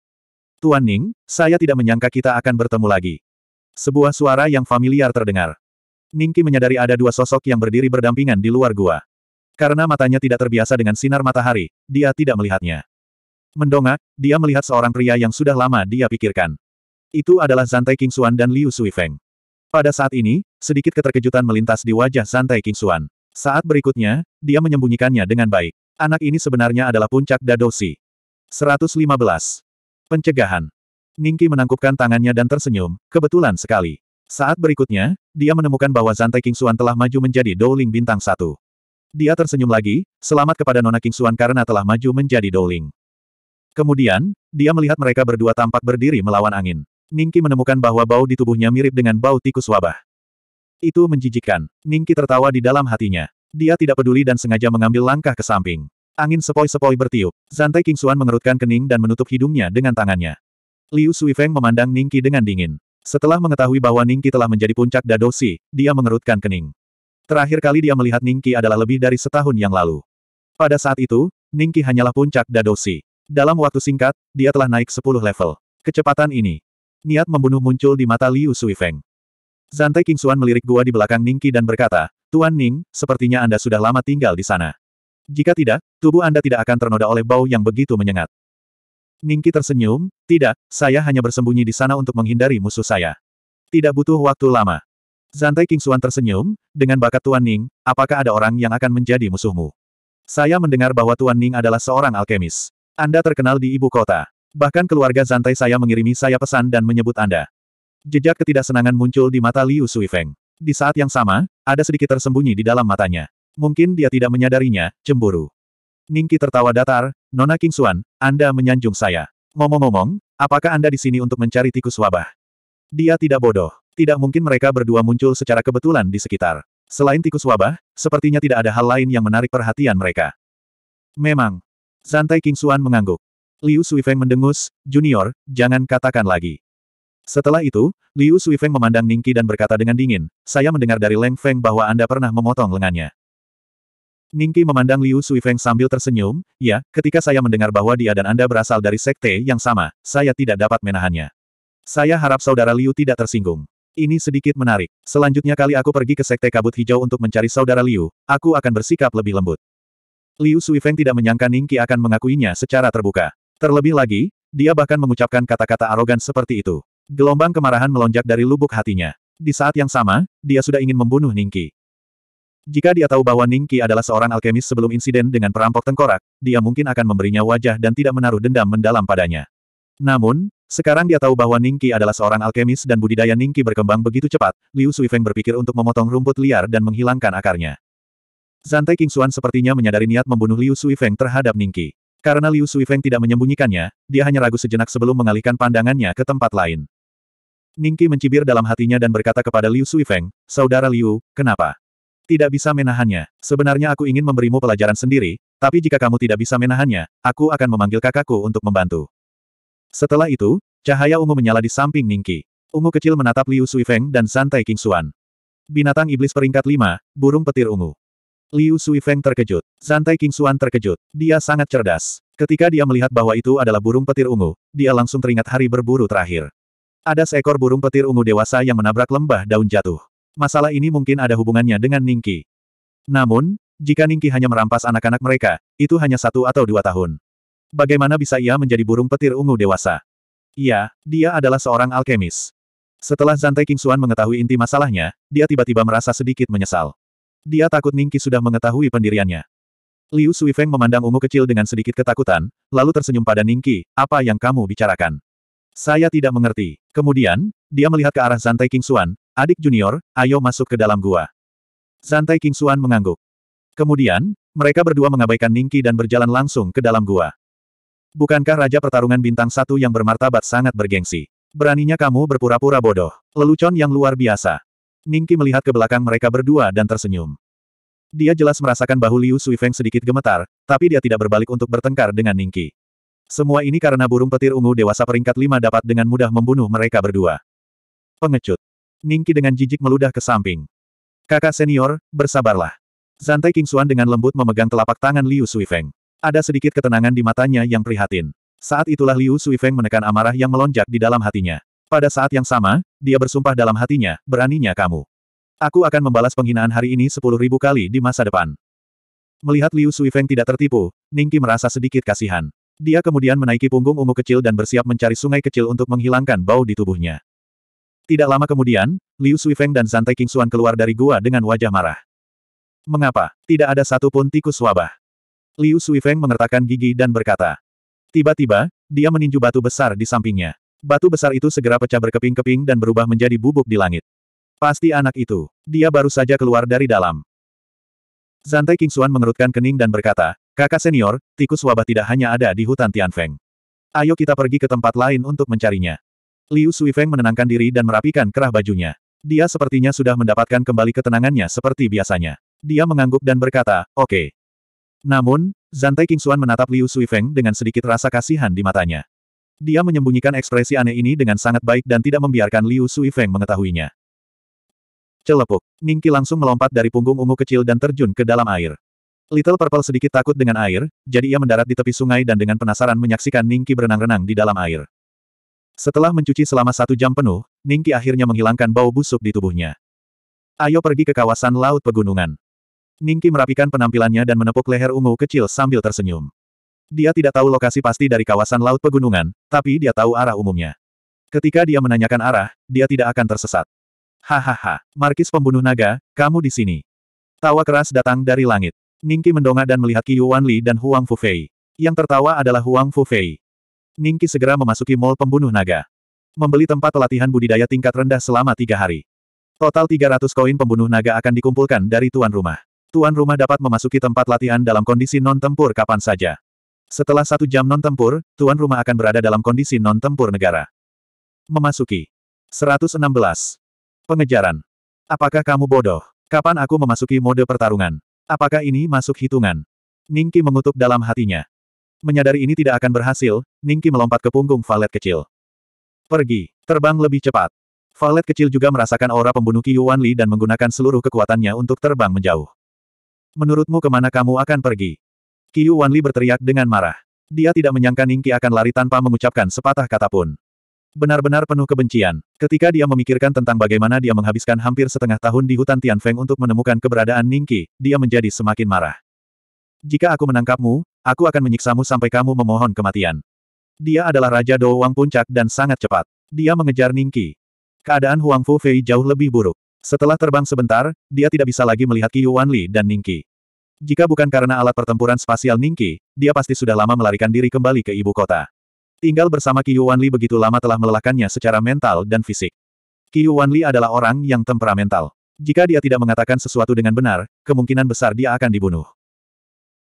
Tuan Ning, saya tidak menyangka kita akan bertemu lagi. Sebuah suara yang familiar terdengar. Ningki menyadari ada dua sosok yang berdiri berdampingan di luar gua. Karena matanya tidak terbiasa dengan sinar matahari, dia tidak melihatnya. Mendongak, dia melihat seorang pria yang sudah lama dia pikirkan. Itu adalah Zantai King Suan dan Liu Sui Feng. Pada saat ini, sedikit keterkejutan melintas di wajah Zantai King Suan. Saat berikutnya, dia menyembunyikannya dengan baik. Anak ini sebenarnya adalah puncak Dadosi. 115. Pencegahan. Ningki menangkupkan tangannya dan tersenyum, kebetulan sekali. Saat berikutnya, dia menemukan bahwa Zantai Kingsuan telah maju menjadi Douling bintang satu. Dia tersenyum lagi, selamat kepada Nona King Kingsuan karena telah maju menjadi Douling. Kemudian, dia melihat mereka berdua tampak berdiri melawan angin. Ningki menemukan bahwa bau di tubuhnya mirip dengan bau tikus wabah. Itu menjijikkan. Ningki tertawa di dalam hatinya. Dia tidak peduli dan sengaja mengambil langkah ke samping. Angin sepoi-sepoi bertiup. Zantai Kingsuan mengerutkan kening dan menutup hidungnya dengan tangannya. Liu Suifeng memandang Ningki dengan dingin. Setelah mengetahui bahwa Ningki telah menjadi puncak dadosi, dia mengerutkan kening. Terakhir kali dia melihat Ningki adalah lebih dari setahun yang lalu. Pada saat itu, Ningki hanyalah puncak dadosi. Dalam waktu singkat, dia telah naik 10 level. Kecepatan ini. Niat membunuh muncul di mata Liu Suifeng. Zante Kingsuan melirik gua di belakang Ningki dan berkata, Tuan Ning, sepertinya Anda sudah lama tinggal di sana. Jika tidak, tubuh Anda tidak akan ternoda oleh bau yang begitu menyengat. Ningki tersenyum, tidak, saya hanya bersembunyi di sana untuk menghindari musuh saya. Tidak butuh waktu lama. Zantai King Kingsuan tersenyum, dengan bakat Tuan Ning, apakah ada orang yang akan menjadi musuhmu? Saya mendengar bahwa Tuan Ning adalah seorang alkemis. Anda terkenal di ibu kota. Bahkan keluarga Zantai saya mengirimi saya pesan dan menyebut Anda. Jejak ketidaksenangan muncul di mata Liu Suifeng. Di saat yang sama, ada sedikit tersembunyi di dalam matanya. Mungkin dia tidak menyadarinya, cemburu. Ningki tertawa datar, Nona King Suan, Anda menyanjung saya. Ngomong-ngomong, apakah Anda di sini untuk mencari tikus wabah? Dia tidak bodoh. Tidak mungkin mereka berdua muncul secara kebetulan di sekitar. Selain tikus wabah, sepertinya tidak ada hal lain yang menarik perhatian mereka. Memang. Santai Suan mengangguk. Liu Suifeng mendengus, Junior, jangan katakan lagi. Setelah itu, Liu Suifeng memandang Ningki dan berkata dengan dingin, saya mendengar dari Leng Feng bahwa Anda pernah memotong lengannya. Ningki memandang Liu Suifeng sambil tersenyum, ya, ketika saya mendengar bahwa dia dan Anda berasal dari sekte yang sama, saya tidak dapat menahannya. Saya harap saudara Liu tidak tersinggung. Ini sedikit menarik. Selanjutnya kali aku pergi ke sekte kabut hijau untuk mencari saudara Liu, aku akan bersikap lebih lembut. Liu Suifeng tidak menyangka Ningki akan mengakuinya secara terbuka. Terlebih lagi, dia bahkan mengucapkan kata-kata arogan seperti itu. Gelombang kemarahan melonjak dari lubuk hatinya. Di saat yang sama, dia sudah ingin membunuh Ningki. Jika dia tahu bahwa Ningki adalah seorang alkemis sebelum insiden dengan perampok tengkorak, dia mungkin akan memberinya wajah dan tidak menaruh dendam mendalam padanya. Namun, sekarang dia tahu bahwa Ningki adalah seorang alkemis dan budidaya Ningki berkembang begitu cepat, Liu Suifeng berpikir untuk memotong rumput liar dan menghilangkan akarnya. Zantai Kingsuan sepertinya menyadari niat membunuh Liu Suifeng terhadap Ningki. Karena Liu Suifeng tidak menyembunyikannya, dia hanya ragu sejenak sebelum mengalihkan pandangannya ke tempat lain. Ningki mencibir dalam hatinya dan berkata kepada Liu Suifeng, Saudara Liu, kenapa? Tidak bisa menahannya. Sebenarnya aku ingin memberimu pelajaran sendiri, tapi jika kamu tidak bisa menahannya, aku akan memanggil kakakku untuk membantu. Setelah itu, cahaya ungu menyala di samping Ningki. Ungu kecil menatap Liu Suifeng dan santai King Xuan. Binatang iblis peringkat 5, burung petir ungu. Liu Suifeng terkejut. Santai King Xuan terkejut. Dia sangat cerdas. Ketika dia melihat bahwa itu adalah burung petir ungu, dia langsung teringat hari berburu terakhir. Ada seekor burung petir ungu dewasa yang menabrak lembah daun jatuh. Masalah ini mungkin ada hubungannya dengan Ningki. Namun, jika Ningki hanya merampas anak-anak mereka, itu hanya satu atau dua tahun. Bagaimana bisa ia menjadi burung petir ungu dewasa? Iya, dia adalah seorang alkemis. Setelah Zante Kingsuan mengetahui inti masalahnya, dia tiba-tiba merasa sedikit menyesal. Dia takut Ningki sudah mengetahui pendiriannya. Liu Sui Feng memandang ungu kecil dengan sedikit ketakutan, lalu tersenyum pada Ningki, apa yang kamu bicarakan? Saya tidak mengerti. Kemudian, dia melihat ke arah Zantai Kingsuan, adik junior, ayo masuk ke dalam gua. Zantai Kingsuan mengangguk. Kemudian, mereka berdua mengabaikan Ningki dan berjalan langsung ke dalam gua. Bukankah Raja Pertarungan Bintang Satu yang bermartabat sangat bergengsi? Beraninya kamu berpura-pura bodoh. Lelucon yang luar biasa. Ningki melihat ke belakang mereka berdua dan tersenyum. Dia jelas merasakan bahu Liu Suifeng sedikit gemetar, tapi dia tidak berbalik untuk bertengkar dengan Ningki. Semua ini karena burung petir ungu dewasa peringkat lima dapat dengan mudah membunuh mereka berdua. Pengecut. Ningki dengan jijik meludah ke samping. Kakak senior, bersabarlah. Zantai King Xuan dengan lembut memegang telapak tangan Liu Suifeng. Ada sedikit ketenangan di matanya yang prihatin. Saat itulah Liu Suifeng menekan amarah yang melonjak di dalam hatinya. Pada saat yang sama, dia bersumpah dalam hatinya, beraninya kamu. Aku akan membalas penghinaan hari ini sepuluh ribu kali di masa depan. Melihat Liu Suifeng tidak tertipu, Ningki merasa sedikit kasihan. Dia kemudian menaiki punggung ungu kecil dan bersiap mencari sungai kecil untuk menghilangkan bau di tubuhnya. Tidak lama kemudian, Liu Suifeng dan Zantai King Xuan keluar dari gua dengan wajah marah. Mengapa? Tidak ada satupun tikus wabah. Liu Suifeng mengertakkan gigi dan berkata. Tiba-tiba, dia meninju batu besar di sampingnya. Batu besar itu segera pecah berkeping-keping dan berubah menjadi bubuk di langit. Pasti anak itu. Dia baru saja keluar dari dalam. Zantai King Xuan mengerutkan kening dan berkata, Kakak senior, tikus wabah tidak hanya ada di hutan Tianfeng. Ayo kita pergi ke tempat lain untuk mencarinya. Liu Suifeng menenangkan diri dan merapikan kerah bajunya. Dia sepertinya sudah mendapatkan kembali ketenangannya seperti biasanya. Dia mengangguk dan berkata, oke. Okay. Namun, Zantai Kingsuan menatap Liu Suifeng dengan sedikit rasa kasihan di matanya. Dia menyembunyikan ekspresi aneh ini dengan sangat baik dan tidak membiarkan Liu Suifeng mengetahuinya. Celepuk, Ningki langsung melompat dari punggung ungu kecil dan terjun ke dalam air. Little Purple sedikit takut dengan air, jadi ia mendarat di tepi sungai dan dengan penasaran menyaksikan Ningki berenang-renang di dalam air. Setelah mencuci selama satu jam penuh, Ningki akhirnya menghilangkan bau busuk di tubuhnya. Ayo pergi ke kawasan laut pegunungan. Ningki merapikan penampilannya dan menepuk leher ungu kecil sambil tersenyum. Dia tidak tahu lokasi pasti dari kawasan laut pegunungan, tapi dia tahu arah umumnya. Ketika dia menanyakan arah, dia tidak akan tersesat. Hahaha, Markis pembunuh naga, kamu di sini. Tawa keras datang dari langit. Ningki mendongak dan melihat Qiu Wanli dan Huang Fufei. Yang tertawa adalah Huang Fufei. Ningki segera memasuki mall pembunuh naga. Membeli tempat pelatihan budidaya tingkat rendah selama tiga hari. Total 300 koin pembunuh naga akan dikumpulkan dari tuan rumah. Tuan rumah dapat memasuki tempat latihan dalam kondisi non-tempur kapan saja. Setelah satu jam non-tempur, tuan rumah akan berada dalam kondisi non-tempur negara. Memasuki. 116. Pengejaran. Apakah kamu bodoh? Kapan aku memasuki mode pertarungan? Apakah ini masuk hitungan? Ningki mengutuk dalam hatinya. Menyadari ini tidak akan berhasil, Ningki melompat ke punggung valet kecil. Pergi, terbang lebih cepat. Valet kecil juga merasakan aura pembunuh Yuan Li dan menggunakan seluruh kekuatannya untuk terbang menjauh. Menurutmu kemana kamu akan pergi? Yuan Li berteriak dengan marah. Dia tidak menyangka Ningki akan lari tanpa mengucapkan sepatah kata pun. Benar-benar penuh kebencian, ketika dia memikirkan tentang bagaimana dia menghabiskan hampir setengah tahun di hutan Tianfeng untuk menemukan keberadaan Ningki, dia menjadi semakin marah. Jika aku menangkapmu, Aku akan menyiksamu sampai kamu memohon kematian. Dia adalah Raja Dou Wang Puncak dan sangat cepat. Dia mengejar Ningqi. Keadaan Huang Fu Fei jauh lebih buruk. Setelah terbang sebentar, dia tidak bisa lagi melihat Yuan Li dan Ningqi. Jika bukan karena alat pertempuran spasial Ningqi, dia pasti sudah lama melarikan diri kembali ke ibu kota. Tinggal bersama Yuan Li begitu lama telah melelahkannya secara mental dan fisik. Yuan Li adalah orang yang temperamental. Jika dia tidak mengatakan sesuatu dengan benar, kemungkinan besar dia akan dibunuh.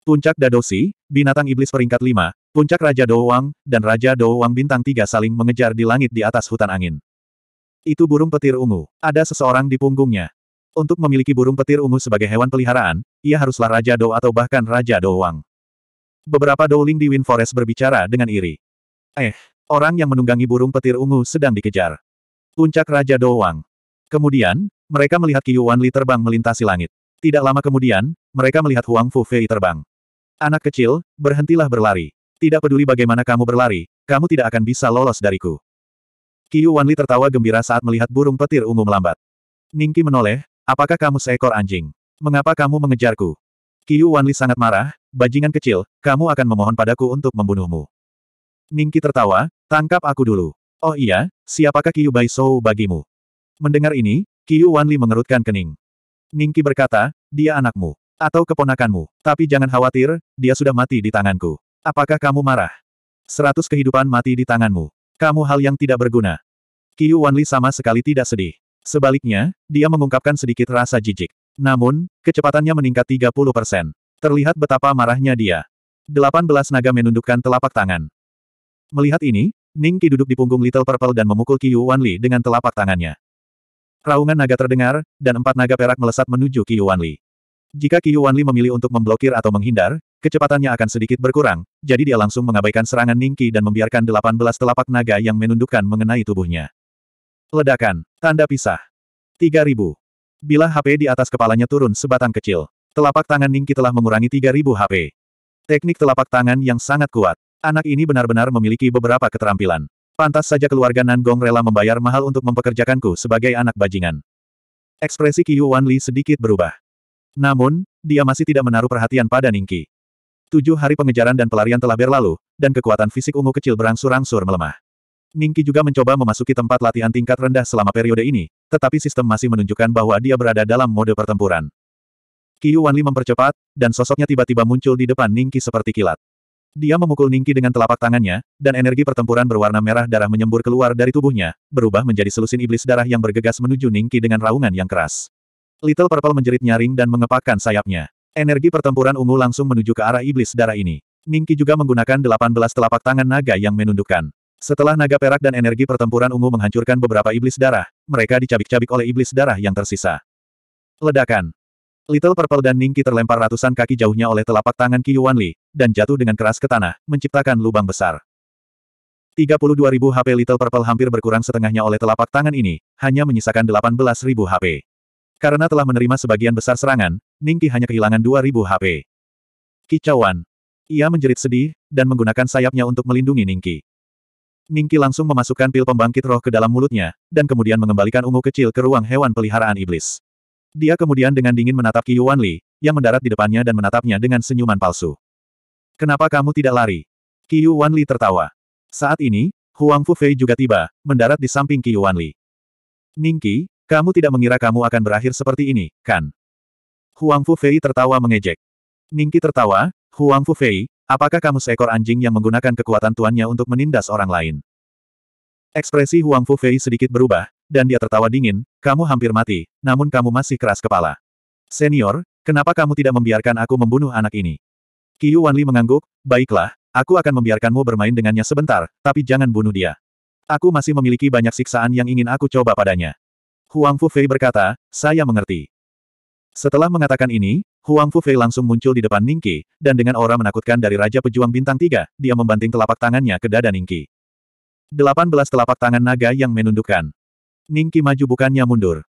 Puncak Dadosi, binatang iblis peringkat 5, puncak Raja Douwang, dan Raja Douwang bintang 3 saling mengejar di langit di atas hutan angin. Itu burung petir ungu. Ada seseorang di punggungnya. Untuk memiliki burung petir ungu sebagai hewan peliharaan, ia haruslah Raja Dou atau bahkan Raja Douwang. Beberapa Dowling di Wind Forest berbicara dengan iri. Eh, orang yang menunggangi burung petir ungu sedang dikejar. Puncak Raja Douwang. Kemudian, mereka melihat Qiu Wanli terbang melintasi langit. Tidak lama kemudian, mereka melihat Huang Fu Fei terbang. Anak kecil, berhentilah berlari. Tidak peduli bagaimana kamu berlari, kamu tidak akan bisa lolos dariku. Qiu Wanli tertawa gembira saat melihat burung petir ungu melambat. Ningki menoleh, apakah kamu seekor anjing? Mengapa kamu mengejarku? Qiu Wanli sangat marah, bajingan kecil, kamu akan memohon padaku untuk membunuhmu. Ningki tertawa, tangkap aku dulu. Oh iya, siapakah Qiu Bai Shou bagimu? Mendengar ini, Qiu Wanli mengerutkan kening. Ningki berkata, dia anakmu. Atau keponakanmu. Tapi jangan khawatir, dia sudah mati di tanganku. Apakah kamu marah? Seratus kehidupan mati di tanganmu. Kamu hal yang tidak berguna. Qiu Wanli sama sekali tidak sedih. Sebaliknya, dia mengungkapkan sedikit rasa jijik. Namun, kecepatannya meningkat 30 persen. Terlihat betapa marahnya dia. 18 naga menundukkan telapak tangan. Melihat ini, Ning Qi duduk di punggung Little Purple dan memukul Qiu Wanli dengan telapak tangannya. Raungan naga terdengar, dan empat naga perak melesat menuju Qiu Wanli. Jika Yuan Wanli memilih untuk memblokir atau menghindar, kecepatannya akan sedikit berkurang, jadi dia langsung mengabaikan serangan Ningqi dan membiarkan 18 telapak naga yang menundukkan mengenai tubuhnya. Ledakan. Tanda pisah. 3000. Bila HP di atas kepalanya turun sebatang kecil, telapak tangan Ningqi telah mengurangi 3000 HP. Teknik telapak tangan yang sangat kuat. Anak ini benar-benar memiliki beberapa keterampilan. Pantas saja keluarga Nanggong rela membayar mahal untuk mempekerjakanku sebagai anak bajingan. Ekspresi Yuan Wanli sedikit berubah. Namun, dia masih tidak menaruh perhatian pada Ningki. Tujuh hari pengejaran dan pelarian telah berlalu, dan kekuatan fisik ungu kecil berangsur-angsur melemah. Ningki juga mencoba memasuki tempat latihan tingkat rendah selama periode ini, tetapi sistem masih menunjukkan bahwa dia berada dalam mode pertempuran. Qiu Wanli mempercepat, dan sosoknya tiba-tiba muncul di depan Ningki seperti kilat. Dia memukul Ningki dengan telapak tangannya, dan energi pertempuran berwarna merah darah menyembur keluar dari tubuhnya, berubah menjadi selusin iblis darah yang bergegas menuju Ningki dengan raungan yang keras. Little Purple menjerit nyaring dan mengepakkan sayapnya. Energi pertempuran ungu langsung menuju ke arah iblis darah ini. Ningki juga menggunakan 18 telapak tangan naga yang menundukkan. Setelah naga perak dan energi pertempuran ungu menghancurkan beberapa iblis darah, mereka dicabik-cabik oleh iblis darah yang tersisa. Ledakan. Little Purple dan Ningki terlempar ratusan kaki jauhnya oleh telapak tangan Qiu Wanli, dan jatuh dengan keras ke tanah, menciptakan lubang besar. 32.000 HP Little Purple hampir berkurang setengahnya oleh telapak tangan ini, hanya menyisakan 18.000 HP. Karena telah menerima sebagian besar serangan, Ningki hanya kehilangan 2000 HP. Kicauan. Ia menjerit sedih, dan menggunakan sayapnya untuk melindungi Ningki. Ningki langsung memasukkan pil pembangkit roh ke dalam mulutnya, dan kemudian mengembalikan ungu kecil ke ruang hewan peliharaan iblis. Dia kemudian dengan dingin menatap Qiu Wanli, yang mendarat di depannya dan menatapnya dengan senyuman palsu. Kenapa kamu tidak lari? Qiu Wanli tertawa. Saat ini, Huang Fu Fei juga tiba, mendarat di samping Qiu Wanli. Ningki, kamu tidak mengira kamu akan berakhir seperti ini, kan? Huang Fu Fei tertawa mengejek. Ningki tertawa, Huang Fu Fei, apakah kamu seekor anjing yang menggunakan kekuatan tuannya untuk menindas orang lain? Ekspresi Huang Fu Fei sedikit berubah, dan dia tertawa dingin, kamu hampir mati, namun kamu masih keras kepala. Senior, kenapa kamu tidak membiarkan aku membunuh anak ini? Qiu Wanli mengangguk, baiklah, aku akan membiarkanmu bermain dengannya sebentar, tapi jangan bunuh dia. Aku masih memiliki banyak siksaan yang ingin aku coba padanya. Huang Fufei berkata, saya mengerti. Setelah mengatakan ini, Huang Fufei langsung muncul di depan Ningki, dan dengan aura menakutkan dari Raja Pejuang Bintang Tiga, dia membanting telapak tangannya ke dada Ningki. Delapan telapak tangan naga yang menundukkan. Ningki maju bukannya mundur.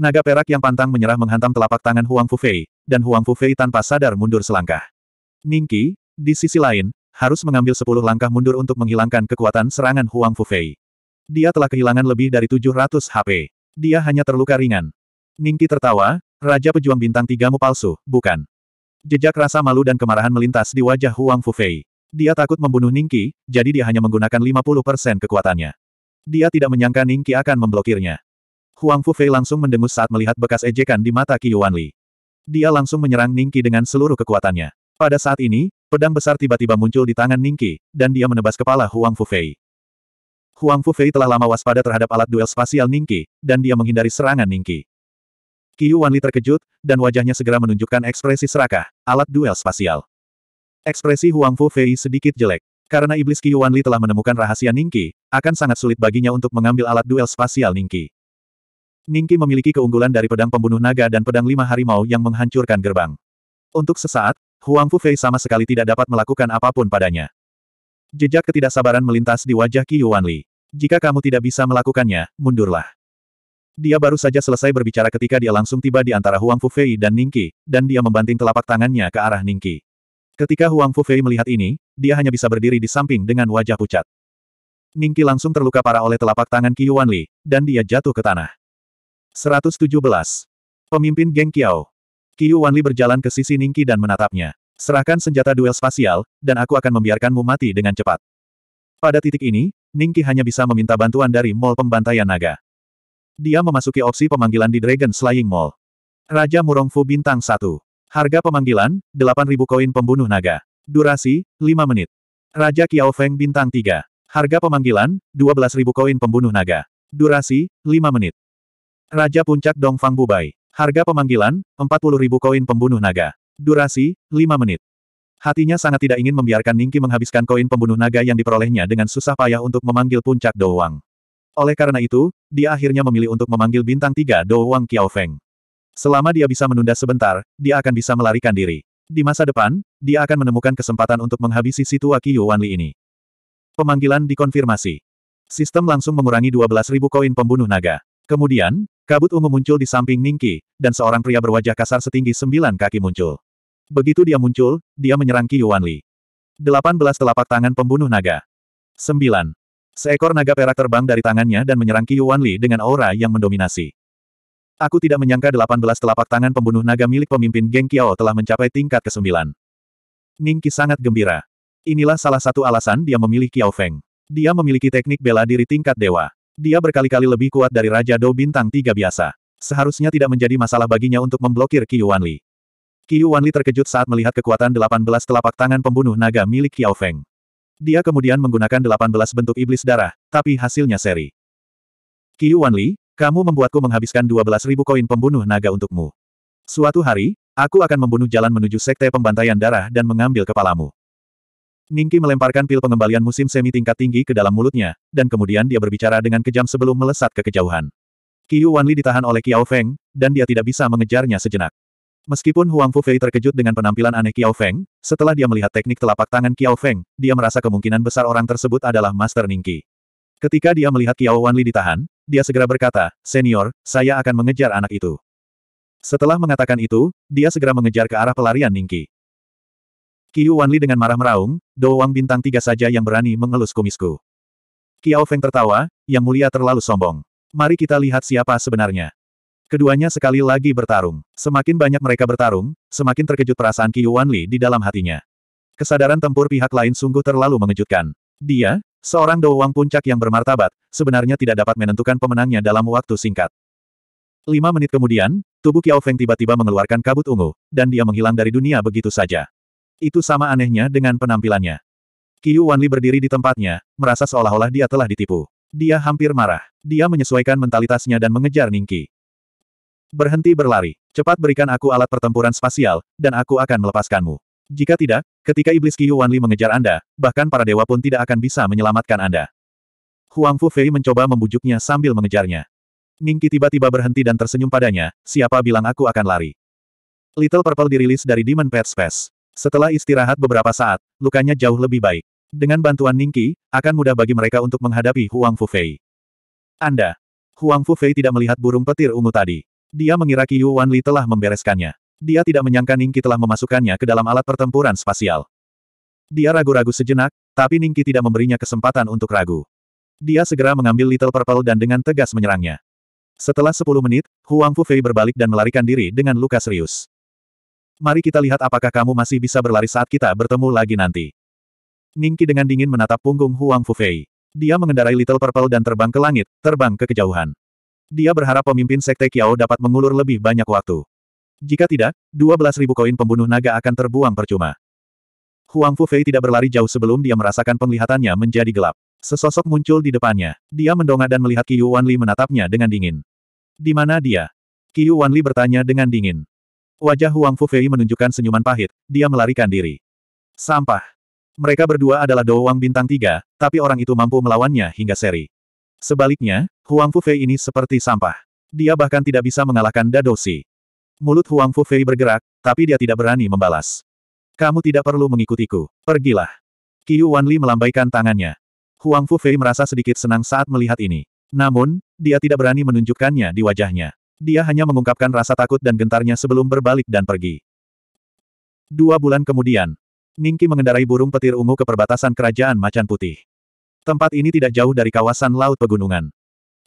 Naga perak yang pantang menyerah menghantam telapak tangan Huang Fufei, dan Huang Fufei tanpa sadar mundur selangkah. Ningki, di sisi lain, harus mengambil sepuluh langkah mundur untuk menghilangkan kekuatan serangan Huang Fufei. Dia telah kehilangan lebih dari 700 HP. Dia hanya terluka ringan. Ningki tertawa, Raja Pejuang Bintang tiga mu palsu, bukan. Jejak rasa malu dan kemarahan melintas di wajah Huang Fufei. Dia takut membunuh Ningki, jadi dia hanya menggunakan 50% kekuatannya. Dia tidak menyangka Ningki akan memblokirnya. Huang Fufei langsung mendengus saat melihat bekas ejekan di mata Qi Yuanli. Dia langsung menyerang Ningki dengan seluruh kekuatannya. Pada saat ini, pedang besar tiba-tiba muncul di tangan Ningki, dan dia menebas kepala Huang Fufei. Huang Fu Fei telah lama waspada terhadap alat duel spasial Ningqi, dan dia menghindari serangan Ningqi. Qiu Wanli terkejut, dan wajahnya segera menunjukkan ekspresi serakah, alat duel spasial. Ekspresi Huang Fu Fei sedikit jelek. Karena iblis Qiu Wanli telah menemukan rahasia Ningqi, akan sangat sulit baginya untuk mengambil alat duel spasial Ningqi. Ningqi memiliki keunggulan dari pedang pembunuh naga dan pedang lima harimau yang menghancurkan gerbang. Untuk sesaat, Huang Fu Fei sama sekali tidak dapat melakukan apapun padanya. Jejak ketidaksabaran melintas di wajah Qiu Wanli. Jika kamu tidak bisa melakukannya, mundurlah. Dia baru saja selesai berbicara ketika dia langsung tiba di antara Huang Fufei dan Ningqi, dan dia membanting telapak tangannya ke arah Ningqi. Ketika Huang Fufei melihat ini, dia hanya bisa berdiri di samping dengan wajah pucat. Ningqi langsung terluka parah oleh telapak tangan Qiu Wanli, dan dia jatuh ke tanah. 117. Pemimpin Geng Qiao. Qiu Wanli berjalan ke sisi Ningqi dan menatapnya. Serahkan senjata duel spasial, dan aku akan membiarkanmu mati dengan cepat. Pada titik ini, Ningki hanya bisa meminta bantuan dari Mall Pembantaian Naga. Dia memasuki opsi pemanggilan di Dragon Slaying Mall. Raja Murongfu Bintang 1. Harga pemanggilan, 8.000 koin pembunuh naga. Durasi, 5 menit. Raja Kiao Feng Bintang 3. Harga pemanggilan, 12.000 koin pembunuh naga. Durasi, 5 menit. Raja Puncak Dongfang Bubai. Harga pemanggilan, 40.000 koin pembunuh naga. Durasi, 5 menit. Hatinya sangat tidak ingin membiarkan Ningki menghabiskan koin pembunuh naga yang diperolehnya dengan susah payah untuk memanggil puncak Douwang. Oleh karena itu, dia akhirnya memilih untuk memanggil bintang tiga Douwang Feng. Selama dia bisa menunda sebentar, dia akan bisa melarikan diri. Di masa depan, dia akan menemukan kesempatan untuk menghabisi si tua Qiyu Wanli ini. Pemanggilan dikonfirmasi. Sistem langsung mengurangi 12.000 koin pembunuh naga. Kemudian, kabut ungu muncul di samping Ningki, dan seorang pria berwajah kasar setinggi sembilan kaki muncul. Begitu dia muncul, dia menyerang Qi Yuanli. 18 telapak tangan pembunuh naga. 9. Seekor naga perak terbang dari tangannya dan menyerang Qi Yuanli dengan aura yang mendominasi. Aku tidak menyangka 18 telapak tangan pembunuh naga milik pemimpin geng Qiao telah mencapai tingkat ke-9. Ningki sangat gembira. Inilah salah satu alasan dia memilih Qiao Feng. Dia memiliki teknik bela diri tingkat dewa. Dia berkali-kali lebih kuat dari Raja Dou Bintang tiga biasa. Seharusnya tidak menjadi masalah baginya untuk memblokir Qi Yuanli. Qiu Wanli terkejut saat melihat kekuatan 18 telapak tangan pembunuh naga milik Qiao Feng. Dia kemudian menggunakan 18 bentuk iblis darah, tapi hasilnya seri. Qiu Wanli, kamu membuatku menghabiskan ribu koin pembunuh naga untukmu. Suatu hari, aku akan membunuh jalan menuju sekte pembantaian darah dan mengambil kepalamu. Ningki melemparkan pil pengembalian musim semi tingkat tinggi ke dalam mulutnya, dan kemudian dia berbicara dengan kejam sebelum melesat ke kejauhan. Qiu Wanli ditahan oleh Qiao Feng, dan dia tidak bisa mengejarnya sejenak. Meskipun Huang Fei terkejut dengan penampilan aneh Qiao Feng, setelah dia melihat teknik telapak tangan Qiao Feng, dia merasa kemungkinan besar orang tersebut adalah Master Ningqi. Ketika dia melihat Qiao Wanli ditahan, dia segera berkata, Senior, saya akan mengejar anak itu. Setelah mengatakan itu, dia segera mengejar ke arah pelarian Ningqi. Qiu Wanli dengan marah meraung, doang bintang tiga saja yang berani mengelus kumisku. Qiao Feng tertawa, yang mulia terlalu sombong. Mari kita lihat siapa sebenarnya. Keduanya sekali lagi bertarung. Semakin banyak mereka bertarung, semakin terkejut perasaan Qiu Wanli di dalam hatinya. Kesadaran tempur pihak lain sungguh terlalu mengejutkan. Dia, seorang Wang puncak yang bermartabat, sebenarnya tidak dapat menentukan pemenangnya dalam waktu singkat. Lima menit kemudian, tubuh Qiao Feng tiba-tiba mengeluarkan kabut ungu, dan dia menghilang dari dunia begitu saja. Itu sama anehnya dengan penampilannya. Qiu Wanli berdiri di tempatnya, merasa seolah-olah dia telah ditipu. Dia hampir marah. Dia menyesuaikan mentalitasnya dan mengejar Ningqi. Berhenti berlari. Cepat berikan aku alat pertempuran spasial, dan aku akan melepaskanmu. Jika tidak, ketika iblis Qiyu Wanli mengejar Anda, bahkan para dewa pun tidak akan bisa menyelamatkan Anda. Huang Fu Fei mencoba membujuknya sambil mengejarnya. Ningki tiba-tiba berhenti dan tersenyum padanya, siapa bilang aku akan lari. Little Purple dirilis dari Demon Pet Space. Setelah istirahat beberapa saat, lukanya jauh lebih baik. Dengan bantuan Ningki, akan mudah bagi mereka untuk menghadapi Huang Fu Fei. Anda. Huang Fu Fei tidak melihat burung petir ungu tadi. Dia mengira Qiu Wanli telah membereskannya. Dia tidak menyangka Ningki telah memasukkannya ke dalam alat pertempuran spasial. Dia ragu-ragu sejenak, tapi Ningki tidak memberinya kesempatan untuk ragu. Dia segera mengambil Little Purple dan dengan tegas menyerangnya. Setelah 10 menit, Huang Fufei berbalik dan melarikan diri dengan luka serius. Mari kita lihat apakah kamu masih bisa berlari saat kita bertemu lagi nanti. Ningki dengan dingin menatap punggung Huang Fufei. Dia mengendarai Little Purple dan terbang ke langit, terbang ke kejauhan. Dia berharap pemimpin Sekte Kiao dapat mengulur lebih banyak waktu. Jika tidak, 12.000 koin pembunuh naga akan terbuang percuma. Huang Fufei tidak berlari jauh sebelum dia merasakan penglihatannya menjadi gelap. Sesosok muncul di depannya. Dia mendongak dan melihat Qiu Wanli menatapnya dengan dingin. Di mana dia? Qiu Wanli bertanya dengan dingin. Wajah Huang Fufei menunjukkan senyuman pahit, dia melarikan diri. Sampah. Mereka berdua adalah doang bintang tiga, tapi orang itu mampu melawannya hingga seri. Sebaliknya, Huang Fufei ini seperti sampah. Dia bahkan tidak bisa mengalahkan Dadosi. Mulut Huang Fufei bergerak, tapi dia tidak berani membalas. Kamu tidak perlu mengikutiku. Pergilah. Qiu Wanli melambaikan tangannya. Huang Fufei merasa sedikit senang saat melihat ini. Namun, dia tidak berani menunjukkannya di wajahnya. Dia hanya mengungkapkan rasa takut dan gentarnya sebelum berbalik dan pergi. Dua bulan kemudian, Ningki mengendarai burung petir ungu ke perbatasan kerajaan macan putih. Tempat ini tidak jauh dari kawasan laut pegunungan.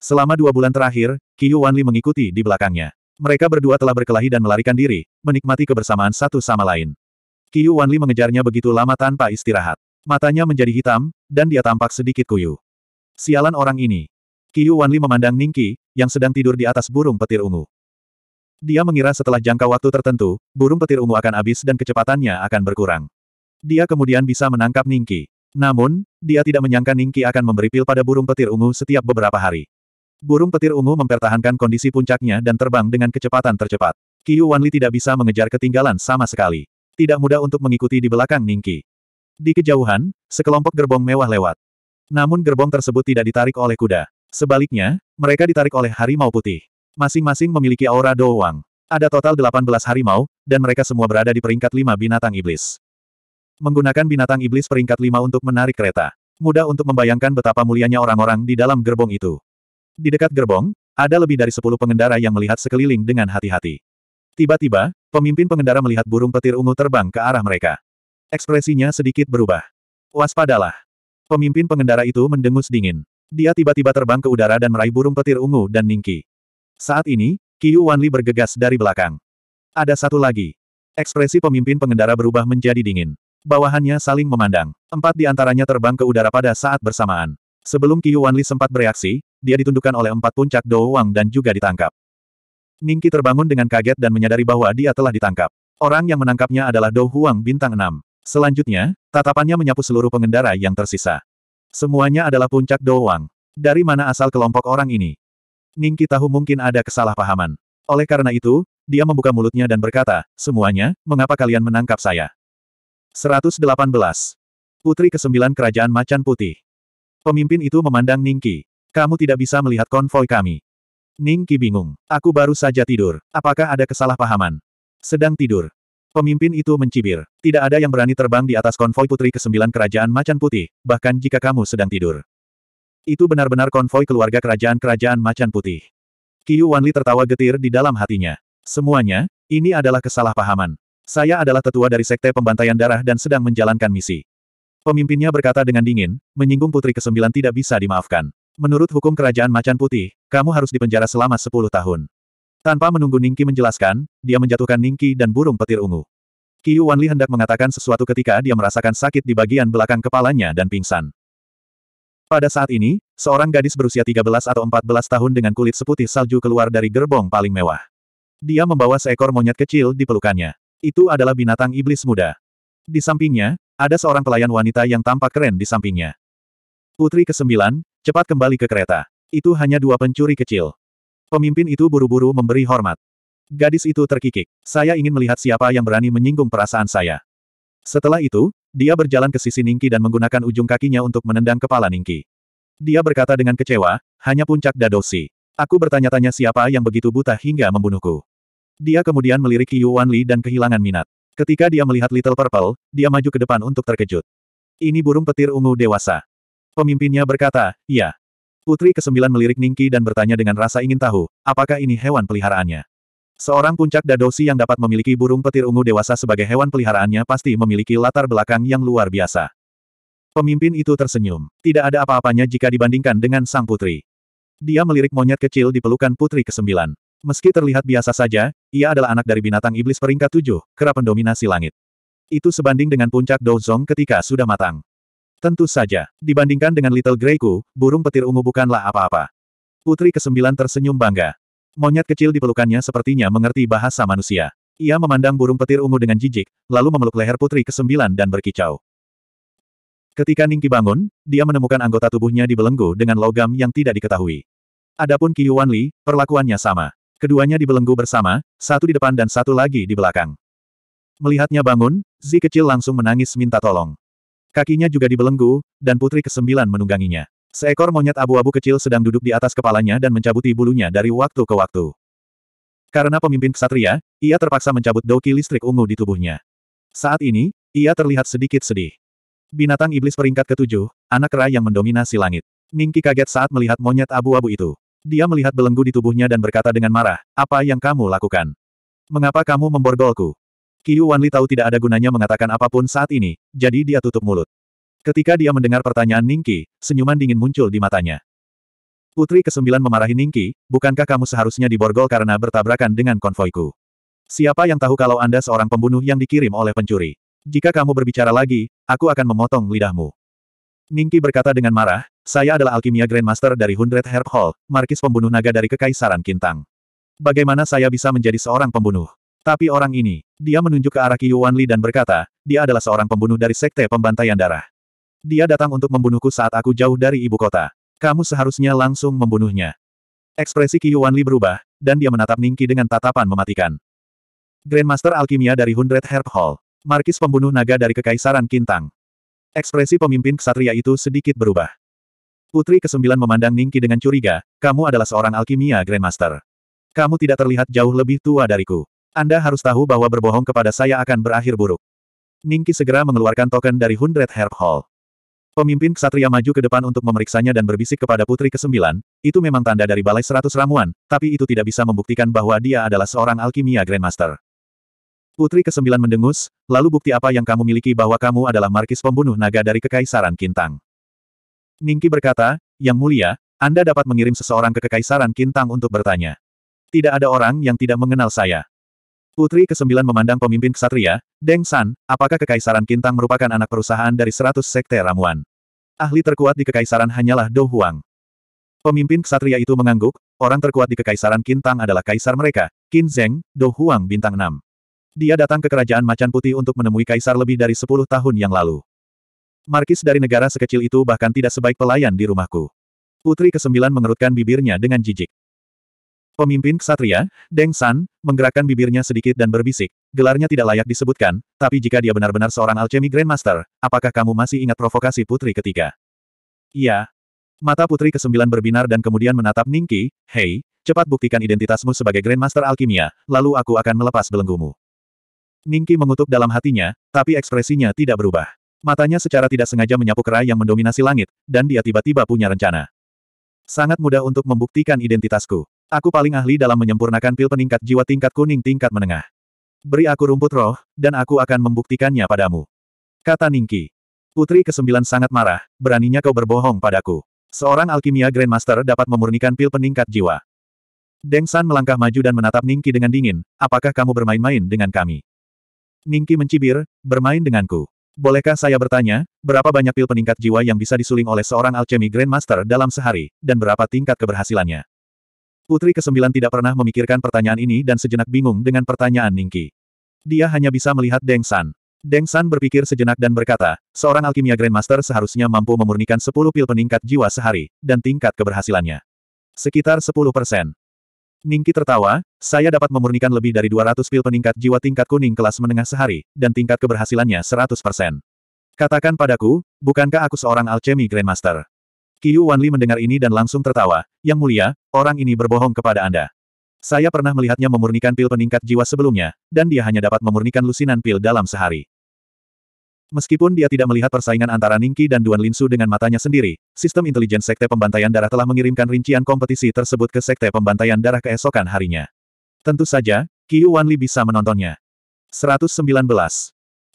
Selama dua bulan terakhir, Qiyu Wanli mengikuti di belakangnya. Mereka berdua telah berkelahi dan melarikan diri, menikmati kebersamaan satu sama lain. Qiyu Wanli mengejarnya begitu lama tanpa istirahat. Matanya menjadi hitam, dan dia tampak sedikit kuyu. Sialan orang ini. Qiyu Wanli memandang Ningki, yang sedang tidur di atas burung petir ungu. Dia mengira setelah jangka waktu tertentu, burung petir ungu akan habis dan kecepatannya akan berkurang. Dia kemudian bisa menangkap Ningki. Namun, dia tidak menyangka Ningki akan memberi pil pada burung petir ungu setiap beberapa hari. Burung petir ungu mempertahankan kondisi puncaknya dan terbang dengan kecepatan tercepat. Qiu Wanli tidak bisa mengejar ketinggalan sama sekali. Tidak mudah untuk mengikuti di belakang Ningki. Di kejauhan, sekelompok gerbong mewah lewat. Namun gerbong tersebut tidak ditarik oleh kuda. Sebaliknya, mereka ditarik oleh harimau putih. Masing-masing memiliki aura doang. Ada total 18 harimau, dan mereka semua berada di peringkat 5 binatang iblis. Menggunakan binatang iblis peringkat 5 untuk menarik kereta. Mudah untuk membayangkan betapa mulianya orang-orang di dalam gerbong itu. Di dekat gerbong, ada lebih dari sepuluh pengendara yang melihat sekeliling dengan hati-hati. Tiba-tiba, pemimpin pengendara melihat burung petir ungu terbang ke arah mereka. Ekspresinya sedikit berubah. Waspadalah. Pemimpin pengendara itu mendengus dingin. Dia tiba-tiba terbang ke udara dan meraih burung petir ungu dan Ningki. Saat ini, Qiu Wanli bergegas dari belakang. Ada satu lagi. Ekspresi pemimpin pengendara berubah menjadi dingin. Bawahannya saling memandang. Empat di antaranya terbang ke udara pada saat bersamaan. Sebelum Qiu Wanli sempat bereaksi, dia ditundukkan oleh empat puncak Dou Wang dan juga ditangkap. Ningki terbangun dengan kaget dan menyadari bahwa dia telah ditangkap. Orang yang menangkapnya adalah Dou Huang bintang enam. Selanjutnya, tatapannya menyapu seluruh pengendara yang tersisa. Semuanya adalah puncak Dou Wang. Dari mana asal kelompok orang ini? Ningki tahu mungkin ada kesalahpahaman. Oleh karena itu, dia membuka mulutnya dan berkata, Semuanya, mengapa kalian menangkap saya? 118. Putri kesembilan Kerajaan Macan Putih. Pemimpin itu memandang Ningki. Kamu tidak bisa melihat konvoi kami. Ning Qi bingung. Aku baru saja tidur. Apakah ada kesalahpahaman? Sedang tidur. Pemimpin itu mencibir. Tidak ada yang berani terbang di atas konvoi putri kesembilan kerajaan macan putih, bahkan jika kamu sedang tidur. Itu benar-benar konvoi keluarga kerajaan-kerajaan macan putih. Qiu Wanli tertawa getir di dalam hatinya. Semuanya, ini adalah kesalahpahaman. Saya adalah tetua dari sekte pembantaian darah dan sedang menjalankan misi. Pemimpinnya berkata dengan dingin, menyinggung putri kesembilan tidak bisa dimaafkan. Menurut hukum kerajaan macan putih, kamu harus dipenjara selama 10 tahun. Tanpa menunggu Ningki menjelaskan, dia menjatuhkan Ningki dan burung petir ungu. Qiu Wanli hendak mengatakan sesuatu ketika dia merasakan sakit di bagian belakang kepalanya dan pingsan. Pada saat ini, seorang gadis berusia 13 atau 14 tahun dengan kulit seputih salju keluar dari gerbong paling mewah. Dia membawa seekor monyet kecil di pelukannya. Itu adalah binatang iblis muda. Di sampingnya, ada seorang pelayan wanita yang tampak keren di sampingnya. Putri ke-9, Cepat kembali ke kereta. Itu hanya dua pencuri kecil. Pemimpin itu buru-buru memberi hormat. Gadis itu terkikik. Saya ingin melihat siapa yang berani menyinggung perasaan saya. Setelah itu, dia berjalan ke sisi Ningki dan menggunakan ujung kakinya untuk menendang kepala Ningki. Dia berkata dengan kecewa, hanya puncak dadosi. Aku bertanya-tanya siapa yang begitu buta hingga membunuhku. Dia kemudian melirik Yu Li dan kehilangan minat. Ketika dia melihat Little Purple, dia maju ke depan untuk terkejut. Ini burung petir ungu dewasa. Pemimpinnya berkata, ya. Putri kesembilan melirik Ningki dan bertanya dengan rasa ingin tahu, apakah ini hewan peliharaannya. Seorang puncak dadosi yang dapat memiliki burung petir ungu dewasa sebagai hewan peliharaannya pasti memiliki latar belakang yang luar biasa. Pemimpin itu tersenyum. Tidak ada apa-apanya jika dibandingkan dengan sang putri. Dia melirik monyet kecil di pelukan putri kesembilan. Meski terlihat biasa saja, ia adalah anak dari binatang iblis peringkat tujuh, kerap mendominasi langit. Itu sebanding dengan puncak Douzong ketika sudah matang. Tentu saja, dibandingkan dengan Little Greyku, burung petir ungu bukanlah apa-apa. Putri kesembilan tersenyum bangga. Monyet kecil di pelukannya sepertinya mengerti bahasa manusia. Ia memandang burung petir ungu dengan jijik, lalu memeluk leher putri kesembilan dan berkicau. Ketika Ningki bangun, dia menemukan anggota tubuhnya dibelenggu dengan logam yang tidak diketahui. Adapun Qiu Li, perlakuannya sama. Keduanya dibelenggu bersama, satu di depan dan satu lagi di belakang. Melihatnya bangun, Zi kecil langsung menangis minta tolong. Kakinya juga dibelenggu, dan putri kesembilan menungganginya. Seekor monyet abu-abu kecil sedang duduk di atas kepalanya dan mencabuti bulunya dari waktu ke waktu. Karena pemimpin ksatria, ia terpaksa mencabut doki listrik ungu di tubuhnya. Saat ini, ia terlihat sedikit sedih. Binatang iblis peringkat ketujuh, anak kera yang mendominasi langit. Ningki kaget saat melihat monyet abu-abu itu. Dia melihat belenggu di tubuhnya dan berkata dengan marah, apa yang kamu lakukan? Mengapa kamu memborgolku? Qiu Wanli tahu tidak ada gunanya mengatakan apapun saat ini, jadi dia tutup mulut. Ketika dia mendengar pertanyaan Ningki, senyuman dingin muncul di matanya. Putri kesembilan memarahi Ningki, bukankah kamu seharusnya diborgol karena bertabrakan dengan konvoiku? Siapa yang tahu kalau Anda seorang pembunuh yang dikirim oleh pencuri? Jika kamu berbicara lagi, aku akan memotong lidahmu. Ningki berkata dengan marah, saya adalah alkimia Grandmaster dari Hundred Herb Hall, markis pembunuh naga dari Kekaisaran Kintang. Bagaimana saya bisa menjadi seorang pembunuh? Tapi orang ini, dia menunjuk ke arah Qiu Wanli dan berkata, dia adalah seorang pembunuh dari Sekte Pembantaian Darah. Dia datang untuk membunuhku saat aku jauh dari ibu kota. Kamu seharusnya langsung membunuhnya. Ekspresi Qiu Wanli berubah, dan dia menatap Ningki dengan tatapan mematikan. Grandmaster Alkimia dari Hundred Herb Hall. Markis pembunuh naga dari Kekaisaran Kintang. Ekspresi pemimpin ksatria itu sedikit berubah. Putri kesembilan memandang Ningki dengan curiga, kamu adalah seorang alkimia Grandmaster. Kamu tidak terlihat jauh lebih tua dariku. Anda harus tahu bahwa berbohong kepada saya akan berakhir buruk. Ningki segera mengeluarkan token dari Hundred Herb Hall. Pemimpin ksatria maju ke depan untuk memeriksanya dan berbisik kepada putri kesembilan, itu memang tanda dari balai seratus ramuan, tapi itu tidak bisa membuktikan bahwa dia adalah seorang alkimia Grandmaster. Putri kesembilan mendengus, lalu bukti apa yang kamu miliki bahwa kamu adalah markis pembunuh naga dari Kekaisaran Kintang. Ningki berkata, Yang mulia, Anda dapat mengirim seseorang ke Kekaisaran Kintang untuk bertanya. Tidak ada orang yang tidak mengenal saya. Putri ke-9 memandang pemimpin ksatria Deng San, apakah Kekaisaran Kintang merupakan anak perusahaan dari 100 sekte ramuan? Ahli terkuat di Kekaisaran hanyalah Dou Huang. Pemimpin ksatria itu mengangguk, orang terkuat di Kekaisaran Kintang adalah kaisar mereka, Qin Zheng, Dou Huang bintang 6. Dia datang ke kerajaan Macan Putih untuk menemui kaisar lebih dari 10 tahun yang lalu. Markis dari negara sekecil itu bahkan tidak sebaik pelayan di rumahku. Putri ke-9 mengerutkan bibirnya dengan jijik. Pemimpin ksatria, Deng San, menggerakkan bibirnya sedikit dan berbisik. Gelarnya tidak layak disebutkan, tapi jika dia benar-benar seorang alchemy grandmaster, apakah kamu masih ingat provokasi putri ketiga? Iya. Mata putri kesembilan berbinar dan kemudian menatap Ningki, Hei, cepat buktikan identitasmu sebagai grandmaster alkimia, lalu aku akan melepas belenggumu. Ningki mengutuk dalam hatinya, tapi ekspresinya tidak berubah. Matanya secara tidak sengaja menyapu kerai yang mendominasi langit, dan dia tiba-tiba punya rencana. Sangat mudah untuk membuktikan identitasku. Aku paling ahli dalam menyempurnakan pil peningkat jiwa tingkat kuning tingkat menengah. Beri aku rumput roh, dan aku akan membuktikannya padamu. Kata Ningki. Putri kesembilan sangat marah, beraninya kau berbohong padaku. Seorang alkimia Grandmaster dapat memurnikan pil peningkat jiwa. Deng San melangkah maju dan menatap Ningki dengan dingin, apakah kamu bermain-main dengan kami? Ningki mencibir, bermain denganku. Bolehkah saya bertanya, berapa banyak pil peningkat jiwa yang bisa disuling oleh seorang alchemy grandmaster dalam sehari, dan berapa tingkat keberhasilannya? Putri kesembilan tidak pernah memikirkan pertanyaan ini dan sejenak bingung dengan pertanyaan Ningki. Dia hanya bisa melihat Deng San. Deng San berpikir sejenak dan berkata, seorang alkimia grandmaster seharusnya mampu memurnikan 10 pil peningkat jiwa sehari, dan tingkat keberhasilannya. Sekitar 10 persen. Ningki tertawa, saya dapat memurnikan lebih dari 200 pil peningkat jiwa tingkat kuning kelas menengah sehari, dan tingkat keberhasilannya 100%. Katakan padaku, bukankah aku seorang alchemy grandmaster? Qiu Wanli mendengar ini dan langsung tertawa, yang mulia, orang ini berbohong kepada Anda. Saya pernah melihatnya memurnikan pil peningkat jiwa sebelumnya, dan dia hanya dapat memurnikan lusinan pil dalam sehari. Meskipun dia tidak melihat persaingan antara Ningki dan Duan Linsu dengan matanya sendiri, sistem intelijen Sekte Pembantaian Darah telah mengirimkan rincian kompetisi tersebut ke Sekte Pembantaian Darah keesokan harinya. Tentu saja, Qiu Wanli bisa menontonnya. 119.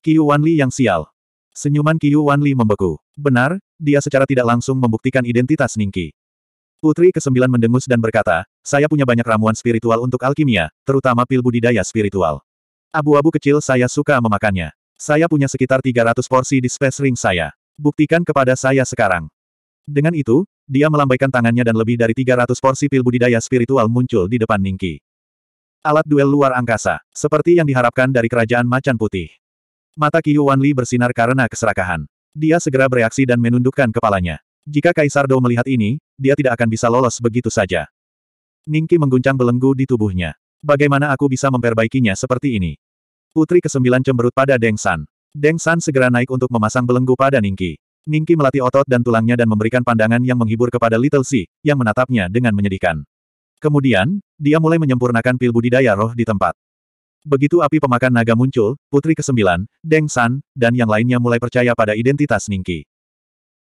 Qiu Wanli yang sial. Senyuman Qiu Wanli membeku. Benar, dia secara tidak langsung membuktikan identitas Ningki. Putri ke-9 mendengus dan berkata, saya punya banyak ramuan spiritual untuk alkimia, terutama pil budidaya spiritual. Abu-abu kecil saya suka memakannya. Saya punya sekitar 300 porsi di space ring saya. Buktikan kepada saya sekarang. Dengan itu, dia melambaikan tangannya dan lebih dari 300 porsi pil budidaya spiritual muncul di depan Ningki. Alat duel luar angkasa, seperti yang diharapkan dari kerajaan macan putih. Mata Qiyu Wanli bersinar karena keserakahan. Dia segera bereaksi dan menundukkan kepalanya. Jika Kaisar Dou melihat ini, dia tidak akan bisa lolos begitu saja. Ningki mengguncang belenggu di tubuhnya. Bagaimana aku bisa memperbaikinya seperti ini? Putri kesembilan cemberut pada Deng San. Deng San segera naik untuk memasang belenggu pada Ningki. Ningki melatih otot dan tulangnya dan memberikan pandangan yang menghibur kepada Little Si, yang menatapnya dengan menyedihkan. Kemudian, dia mulai menyempurnakan pil budidaya roh di tempat. Begitu api pemakan naga muncul, Putri kesembilan, Deng San, dan yang lainnya mulai percaya pada identitas Ningki.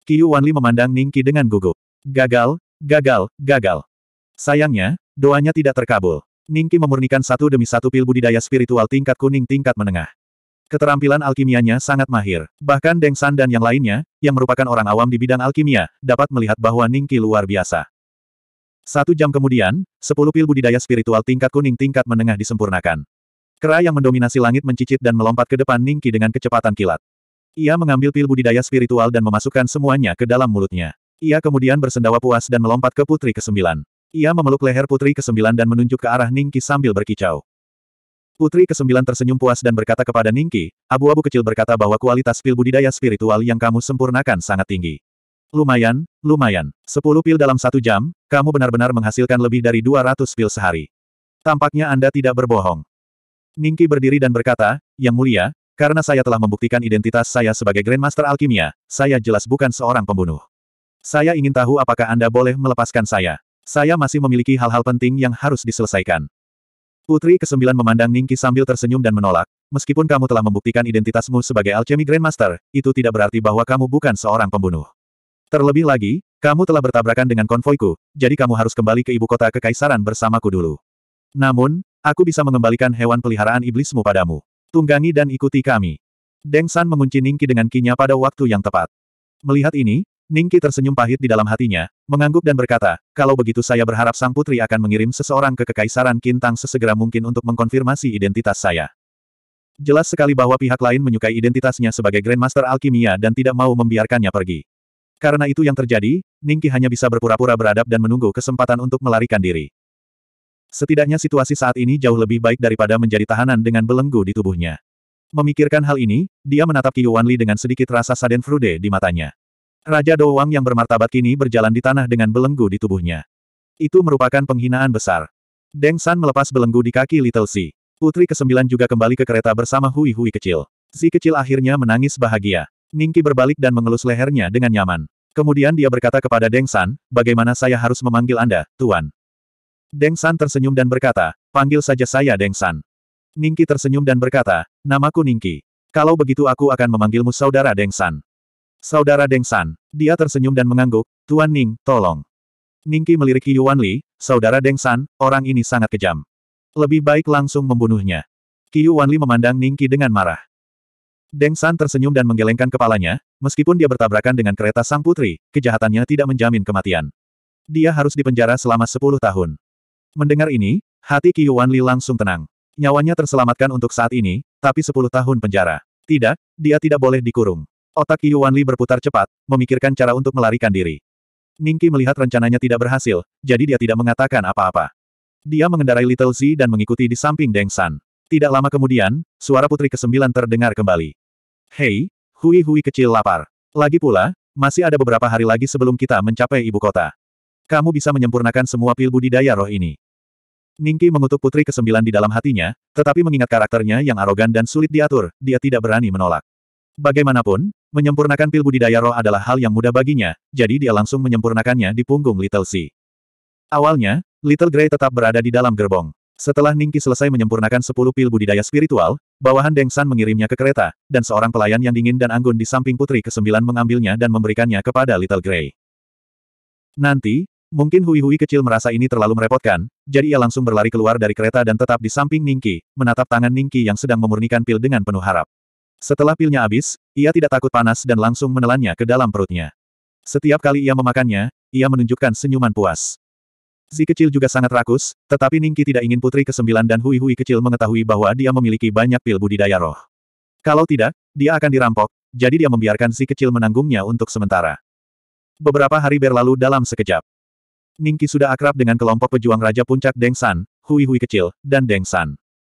Qiu Wanli memandang Ningki dengan gugup. Gagal, gagal, gagal. Sayangnya, doanya tidak terkabul. Ningki memurnikan satu demi satu pil budidaya spiritual tingkat kuning tingkat menengah. Keterampilan alkimianya sangat mahir. Bahkan Deng San dan yang lainnya, yang merupakan orang awam di bidang alkimia, dapat melihat bahwa Ningki luar biasa. Satu jam kemudian, sepuluh pil budidaya spiritual tingkat kuning tingkat menengah disempurnakan. Kera yang mendominasi langit mencicit dan melompat ke depan Ningki dengan kecepatan kilat. Ia mengambil pil budidaya spiritual dan memasukkan semuanya ke dalam mulutnya. Ia kemudian bersendawa puas dan melompat ke putri ke-9. Ia memeluk leher putri kesembilan dan menunjuk ke arah Ningki sambil berkicau. Putri kesembilan tersenyum puas dan berkata kepada Ningki, abu-abu kecil berkata bahwa kualitas pil budidaya spiritual yang kamu sempurnakan sangat tinggi. Lumayan, lumayan. Sepuluh pil dalam satu jam, kamu benar-benar menghasilkan lebih dari dua ratus pil sehari. Tampaknya Anda tidak berbohong. Ningki berdiri dan berkata, Yang mulia, karena saya telah membuktikan identitas saya sebagai Grandmaster Alkimia, saya jelas bukan seorang pembunuh. Saya ingin tahu apakah Anda boleh melepaskan saya. Saya masih memiliki hal-hal penting yang harus diselesaikan. Putri kesembilan memandang Ningki sambil tersenyum dan menolak, meskipun kamu telah membuktikan identitasmu sebagai alchemy grandmaster, itu tidak berarti bahwa kamu bukan seorang pembunuh. Terlebih lagi, kamu telah bertabrakan dengan konvoiku, jadi kamu harus kembali ke ibu kota kekaisaran bersamaku dulu. Namun, aku bisa mengembalikan hewan peliharaan iblismu padamu. Tunggangi dan ikuti kami. Deng San mengunci Ningki dengan kinya pada waktu yang tepat. Melihat ini, Ningki tersenyum pahit di dalam hatinya, mengangguk dan berkata, kalau begitu saya berharap sang putri akan mengirim seseorang ke Kekaisaran Kintang sesegera mungkin untuk mengkonfirmasi identitas saya. Jelas sekali bahwa pihak lain menyukai identitasnya sebagai Grandmaster Alkimia dan tidak mau membiarkannya pergi. Karena itu yang terjadi, Ningki hanya bisa berpura-pura beradab dan menunggu kesempatan untuk melarikan diri. Setidaknya situasi saat ini jauh lebih baik daripada menjadi tahanan dengan belenggu di tubuhnya. Memikirkan hal ini, dia menatap Qiu Wanli dengan sedikit rasa saden frude di matanya. Raja Doang yang bermartabat kini berjalan di tanah dengan belenggu di tubuhnya. Itu merupakan penghinaan besar. Deng San melepas belenggu di kaki Little Si. Putri kesembilan juga kembali ke kereta bersama Hui-Hui kecil. Si kecil akhirnya menangis bahagia. Ningki berbalik dan mengelus lehernya dengan nyaman. Kemudian dia berkata kepada Deng San, bagaimana saya harus memanggil Anda, Tuan? Deng San tersenyum dan berkata, panggil saja saya Deng San. Ningki tersenyum dan berkata, namaku Ningki. Kalau begitu aku akan memanggilmu saudara Deng San. Saudara Deng San. Dia tersenyum dan mengangguk, Tuan Ning, tolong. Ningki melirik Yuan Li, Saudara Deng San, orang ini sangat kejam. Lebih baik langsung membunuhnya. Yuan Li memandang Ningqi dengan marah. Deng San tersenyum dan menggelengkan kepalanya, meskipun dia bertabrakan dengan kereta sang putri, kejahatannya tidak menjamin kematian. Dia harus dipenjara selama 10 tahun. Mendengar ini, hati Yuan Li langsung tenang. Nyawanya terselamatkan untuk saat ini, tapi 10 tahun penjara. Tidak, dia tidak boleh dikurung. Otak Yu Wanli berputar cepat, memikirkan cara untuk melarikan diri. Ningki melihat rencananya tidak berhasil, jadi dia tidak mengatakan apa-apa. Dia mengendarai Little Z dan mengikuti di samping Deng San. Tidak lama kemudian, suara putri kesembilan terdengar kembali. Hei, hui-hui kecil lapar. Lagi pula, masih ada beberapa hari lagi sebelum kita mencapai ibu kota. Kamu bisa menyempurnakan semua pil budidaya roh ini. Ningki mengutuk putri kesembilan di dalam hatinya, tetapi mengingat karakternya yang arogan dan sulit diatur, dia tidak berani menolak. Bagaimanapun, menyempurnakan pil budidaya roh adalah hal yang mudah baginya, jadi dia langsung menyempurnakannya di punggung Little Si. Awalnya, Little Grey tetap berada di dalam gerbong. Setelah Ningki selesai menyempurnakan 10 pil budidaya spiritual, bawahan Deng San mengirimnya ke kereta, dan seorang pelayan yang dingin dan anggun di samping putri ke-9 mengambilnya dan memberikannya kepada Little Grey. Nanti, mungkin Hui-Hui kecil merasa ini terlalu merepotkan, jadi ia langsung berlari keluar dari kereta dan tetap di samping Ningki, menatap tangan Ningki yang sedang memurnikan pil dengan penuh harap. Setelah pilnya habis, ia tidak takut panas dan langsung menelannya ke dalam perutnya. Setiap kali ia memakannya, ia menunjukkan senyuman puas. Si kecil juga sangat rakus, tetapi Ningki tidak ingin putri kesembilan dan Hui-Hui kecil mengetahui bahwa dia memiliki banyak pil budidaya roh. Kalau tidak, dia akan dirampok, jadi dia membiarkan si kecil menanggungnya untuk sementara. Beberapa hari berlalu dalam sekejap. Ningki sudah akrab dengan kelompok pejuang Raja Puncak Deng San, Hui-Hui kecil, dan Deng San.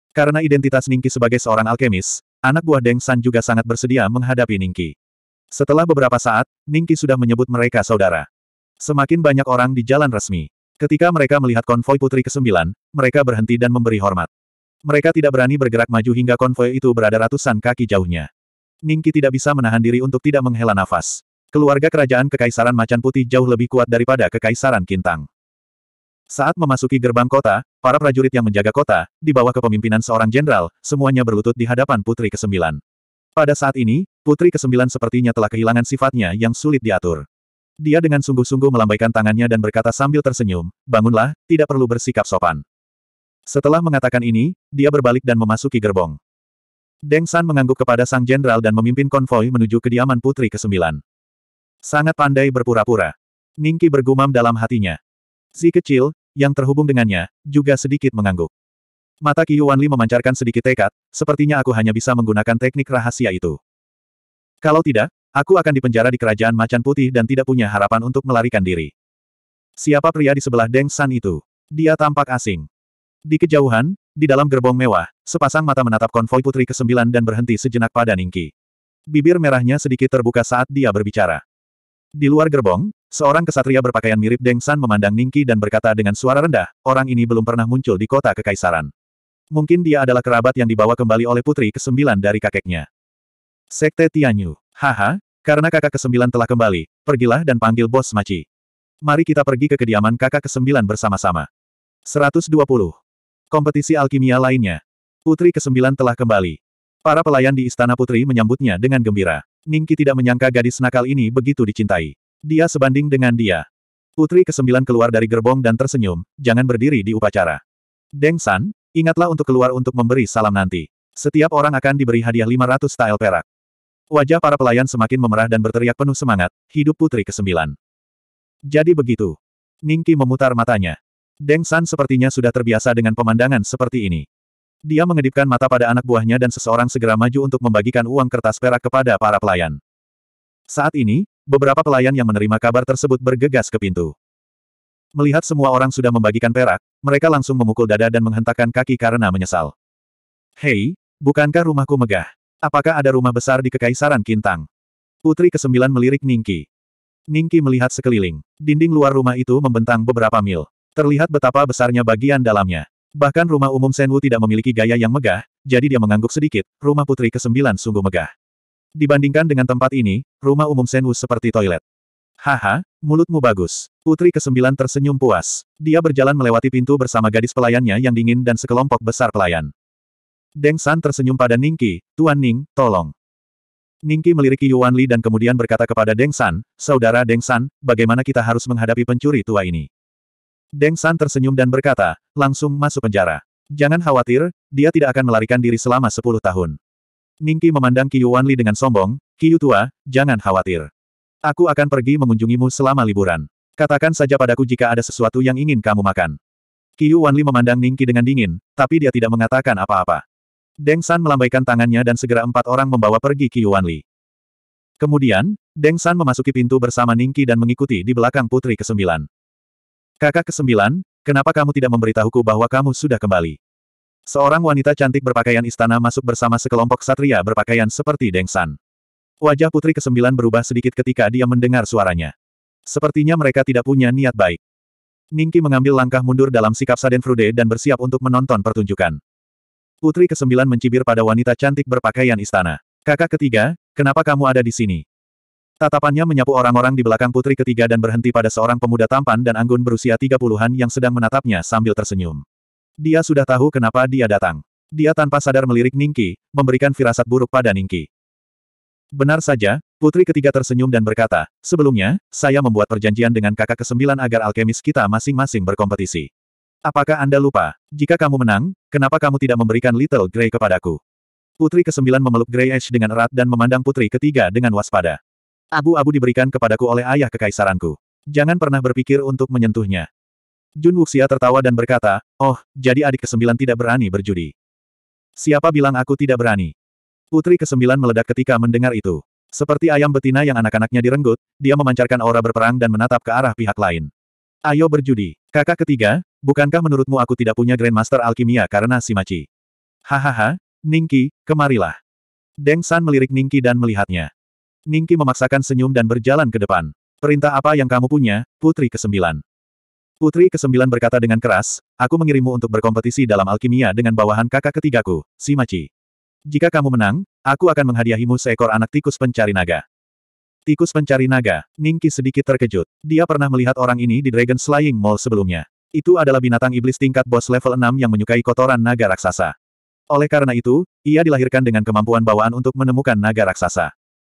Karena identitas Ningki sebagai seorang alkemis, Anak buah Deng San juga sangat bersedia menghadapi Ningki. Setelah beberapa saat, Ningki sudah menyebut mereka saudara. Semakin banyak orang di jalan resmi. Ketika mereka melihat konvoi putri ke-9, mereka berhenti dan memberi hormat. Mereka tidak berani bergerak maju hingga konvoi itu berada ratusan kaki jauhnya. Ningki tidak bisa menahan diri untuk tidak menghela nafas. Keluarga kerajaan Kekaisaran Macan Putih jauh lebih kuat daripada Kekaisaran Kintang. Saat memasuki gerbang kota, para prajurit yang menjaga kota, di bawah kepemimpinan seorang jenderal, semuanya berlutut di hadapan Putri Kesembilan. Pada saat ini, Putri Kesembilan sepertinya telah kehilangan sifatnya yang sulit diatur. Dia dengan sungguh-sungguh melambaikan tangannya dan berkata sambil tersenyum, bangunlah, tidak perlu bersikap sopan. Setelah mengatakan ini, dia berbalik dan memasuki gerbong. Deng San mengangguk kepada sang jenderal dan memimpin konvoi menuju kediaman Putri Kesembilan. Sangat pandai berpura-pura. Ningki bergumam dalam hatinya. Si kecil, yang terhubung dengannya, juga sedikit mengangguk. Mata Qiyu Wanli memancarkan sedikit tekad, sepertinya aku hanya bisa menggunakan teknik rahasia itu. Kalau tidak, aku akan dipenjara di kerajaan macan putih dan tidak punya harapan untuk melarikan diri. Siapa pria di sebelah Deng San itu? Dia tampak asing. Di kejauhan, di dalam gerbong mewah, sepasang mata menatap konvoi putri ke-9 dan berhenti sejenak pada Ningki. Bibir merahnya sedikit terbuka saat dia berbicara. Di luar gerbong, Seorang kesatria berpakaian mirip Deng San memandang Ningki dan berkata dengan suara rendah, orang ini belum pernah muncul di kota kekaisaran. Mungkin dia adalah kerabat yang dibawa kembali oleh putri kesembilan dari kakeknya. Sekte Tianyu. Haha, karena kakak kesembilan telah kembali, pergilah dan panggil bos Maci. Mari kita pergi ke kediaman kakak kesembilan bersama-sama. 120. Kompetisi alkimia lainnya. Putri kesembilan telah kembali. Para pelayan di istana putri menyambutnya dengan gembira. Ningki tidak menyangka gadis nakal ini begitu dicintai. Dia sebanding dengan dia. Putri kesembilan keluar dari gerbong dan tersenyum, jangan berdiri di upacara. Deng San, ingatlah untuk keluar untuk memberi salam nanti. Setiap orang akan diberi hadiah 500 style perak. Wajah para pelayan semakin memerah dan berteriak penuh semangat, hidup putri kesembilan. Jadi begitu. Ningki memutar matanya. Deng San sepertinya sudah terbiasa dengan pemandangan seperti ini. Dia mengedipkan mata pada anak buahnya dan seseorang segera maju untuk membagikan uang kertas perak kepada para pelayan. Saat ini, Beberapa pelayan yang menerima kabar tersebut bergegas ke pintu. Melihat semua orang sudah membagikan perak, mereka langsung memukul dada dan menghentakkan kaki karena menyesal. Hei, bukankah rumahku megah? Apakah ada rumah besar di Kekaisaran Kintang? Putri kesembilan melirik Ningki. Ningki melihat sekeliling. Dinding luar rumah itu membentang beberapa mil. Terlihat betapa besarnya bagian dalamnya. Bahkan rumah umum Senwu tidak memiliki gaya yang megah, jadi dia mengangguk sedikit, rumah putri kesembilan sungguh megah. Dibandingkan dengan tempat ini, rumah umum Senwu seperti toilet. Haha, mulutmu bagus. Putri kesembilan tersenyum puas. Dia berjalan melewati pintu bersama gadis pelayannya yang dingin dan sekelompok besar pelayan. Deng San tersenyum pada Ningki, Tuan Ning, tolong. Ningki melirik Yuan Li dan kemudian berkata kepada Deng San, Saudara Deng San, bagaimana kita harus menghadapi pencuri tua ini? Deng San tersenyum dan berkata, langsung masuk penjara. Jangan khawatir, dia tidak akan melarikan diri selama sepuluh tahun. Ningki memandang Qiu Wanli dengan sombong, Qiu tua, jangan khawatir. Aku akan pergi mengunjungimu selama liburan. Katakan saja padaku jika ada sesuatu yang ingin kamu makan. Qiu Wanli memandang Ningki dengan dingin, tapi dia tidak mengatakan apa-apa. Deng San melambaikan tangannya dan segera empat orang membawa pergi Qiu Wanli. Kemudian, Deng San memasuki pintu bersama Ningki dan mengikuti di belakang putri kesembilan. Kakak kesembilan, kenapa kamu tidak memberitahuku bahwa kamu sudah kembali? Seorang wanita cantik berpakaian istana masuk bersama sekelompok satria berpakaian seperti Deng Wajah putri kesembilan berubah sedikit ketika dia mendengar suaranya. Sepertinya mereka tidak punya niat baik. Ningki mengambil langkah mundur dalam sikap Saden Frude dan bersiap untuk menonton pertunjukan. Putri kesembilan mencibir pada wanita cantik berpakaian istana. Kakak ketiga, kenapa kamu ada di sini? Tatapannya menyapu orang-orang di belakang putri ketiga dan berhenti pada seorang pemuda tampan dan anggun berusia tiga an yang sedang menatapnya sambil tersenyum. Dia sudah tahu kenapa dia datang. Dia tanpa sadar melirik Ningki, memberikan firasat buruk pada Ningki. Benar saja, putri ketiga tersenyum dan berkata, sebelumnya, saya membuat perjanjian dengan kakak kesembilan agar alkemis kita masing-masing berkompetisi. Apakah Anda lupa? Jika kamu menang, kenapa kamu tidak memberikan Little Grey kepadaku? Putri kesembilan memeluk Grey Ash dengan erat dan memandang putri ketiga dengan waspada. Abu-abu diberikan kepadaku oleh ayah kekaisaranku. Jangan pernah berpikir untuk menyentuhnya. Jun Wuxia tertawa dan berkata, Oh, jadi adik kesembilan tidak berani berjudi. Siapa bilang aku tidak berani? Putri kesembilan meledak ketika mendengar itu. Seperti ayam betina yang anak-anaknya direnggut, dia memancarkan aura berperang dan menatap ke arah pihak lain. Ayo berjudi. Kakak ketiga, bukankah menurutmu aku tidak punya Grandmaster Alkimia karena si Maci? Hahaha, Ningki, kemarilah. Deng San melirik Ningki dan melihatnya. Ningki memaksakan senyum dan berjalan ke depan. Perintah apa yang kamu punya, putri kesembilan? Putri ke-9 berkata dengan keras, aku mengirimmu untuk berkompetisi dalam alkimia dengan bawahan kakak ketigaku, si Maci. Jika kamu menang, aku akan menghadiahimu seekor anak tikus pencari naga. Tikus pencari naga, Ningki sedikit terkejut. Dia pernah melihat orang ini di Dragon Slaying Mall sebelumnya. Itu adalah binatang iblis tingkat bos level 6 yang menyukai kotoran naga raksasa. Oleh karena itu, ia dilahirkan dengan kemampuan bawaan untuk menemukan naga raksasa.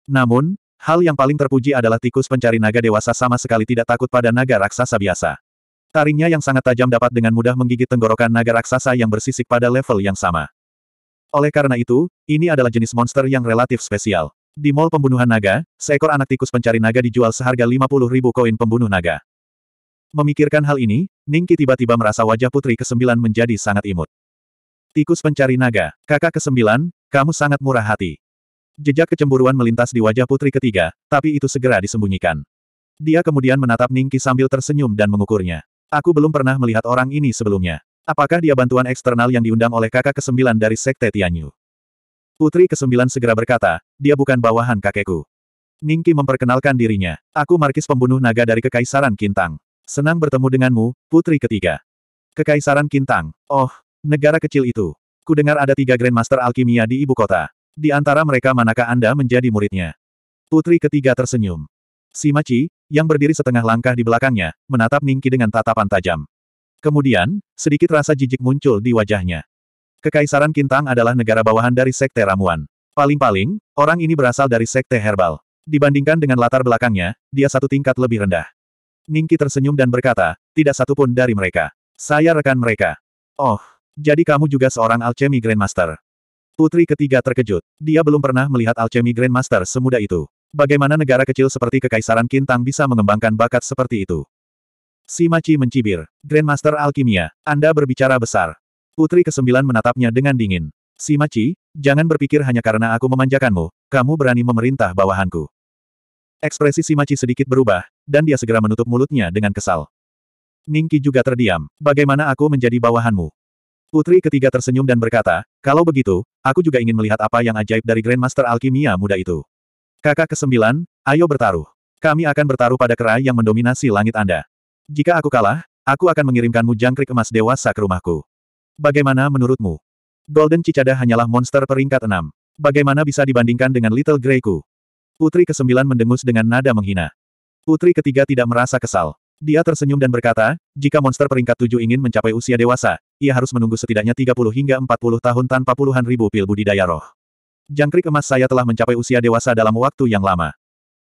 Namun, hal yang paling terpuji adalah tikus pencari naga dewasa sama sekali tidak takut pada naga raksasa biasa. Taringnya yang sangat tajam dapat dengan mudah menggigit tenggorokan naga raksasa yang bersisik pada level yang sama. Oleh karena itu, ini adalah jenis monster yang relatif spesial. Di mall pembunuhan naga, seekor anak tikus pencari naga dijual seharga 50 ribu koin pembunuh naga. Memikirkan hal ini, Ningki tiba-tiba merasa wajah putri kesembilan menjadi sangat imut. Tikus pencari naga, kakak kesembilan, kamu sangat murah hati. Jejak kecemburuan melintas di wajah putri ketiga, tapi itu segera disembunyikan. Dia kemudian menatap Ningki sambil tersenyum dan mengukurnya. Aku belum pernah melihat orang ini sebelumnya. Apakah dia bantuan eksternal yang diundang oleh kakak kesembilan dari Sekte Tianyu? Putri kesembilan segera berkata, dia bukan bawahan kakekku. Ningki memperkenalkan dirinya. Aku Markis pembunuh naga dari Kekaisaran Kintang. Senang bertemu denganmu, putri ketiga. Kekaisaran Kintang. Oh, negara kecil itu. Kudengar ada tiga Grandmaster Alkimia di ibu kota. Di antara mereka manakah Anda menjadi muridnya? Putri ketiga tersenyum. Si Maci yang berdiri setengah langkah di belakangnya, menatap Ningki dengan tatapan tajam. Kemudian, sedikit rasa jijik muncul di wajahnya. Kekaisaran Kintang adalah negara bawahan dari Sekte Ramuan. Paling-paling, orang ini berasal dari Sekte Herbal. Dibandingkan dengan latar belakangnya, dia satu tingkat lebih rendah. Ningki tersenyum dan berkata, tidak satupun dari mereka. Saya rekan mereka. Oh, jadi kamu juga seorang alchemy grandmaster. Putri ketiga terkejut. Dia belum pernah melihat alchemy grandmaster semudah itu. Bagaimana negara kecil seperti Kekaisaran Kintang bisa mengembangkan bakat seperti itu? Si Maci mencibir. Grandmaster Alkimia, Anda berbicara besar. Putri kesembilan menatapnya dengan dingin. Si Maci, jangan berpikir hanya karena aku memanjakanmu, kamu berani memerintah bawahanku. Ekspresi si Maci sedikit berubah, dan dia segera menutup mulutnya dengan kesal. Ningki juga terdiam. Bagaimana aku menjadi bawahanmu? Putri ketiga tersenyum dan berkata, kalau begitu, aku juga ingin melihat apa yang ajaib dari Grandmaster Alkimia muda itu. Kakak kesembilan, ayo bertaruh. Kami akan bertaruh pada kerai yang mendominasi langit Anda. Jika aku kalah, aku akan mengirimkanmu jangkrik emas dewasa ke rumahku. Bagaimana menurutmu? Golden Cicada hanyalah monster peringkat enam. Bagaimana bisa dibandingkan dengan Little Greyku? Putri kesembilan mendengus dengan nada menghina. Putri ketiga tidak merasa kesal. Dia tersenyum dan berkata, jika monster peringkat tujuh ingin mencapai usia dewasa, ia harus menunggu setidaknya 30 hingga 40 tahun tanpa puluhan ribu pil budidaya roh jangkrik emas saya telah mencapai usia dewasa dalam waktu yang lama.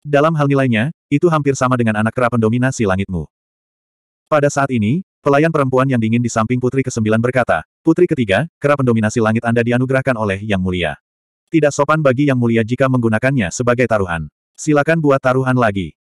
Dalam hal nilainya, itu hampir sama dengan anak kera pendominasi langitmu. Pada saat ini, pelayan perempuan yang dingin di samping putri ke-9 berkata, Putri ketiga, kera pendominasi langit Anda dianugerahkan oleh Yang Mulia. Tidak sopan bagi Yang Mulia jika menggunakannya sebagai taruhan. Silakan buat taruhan lagi.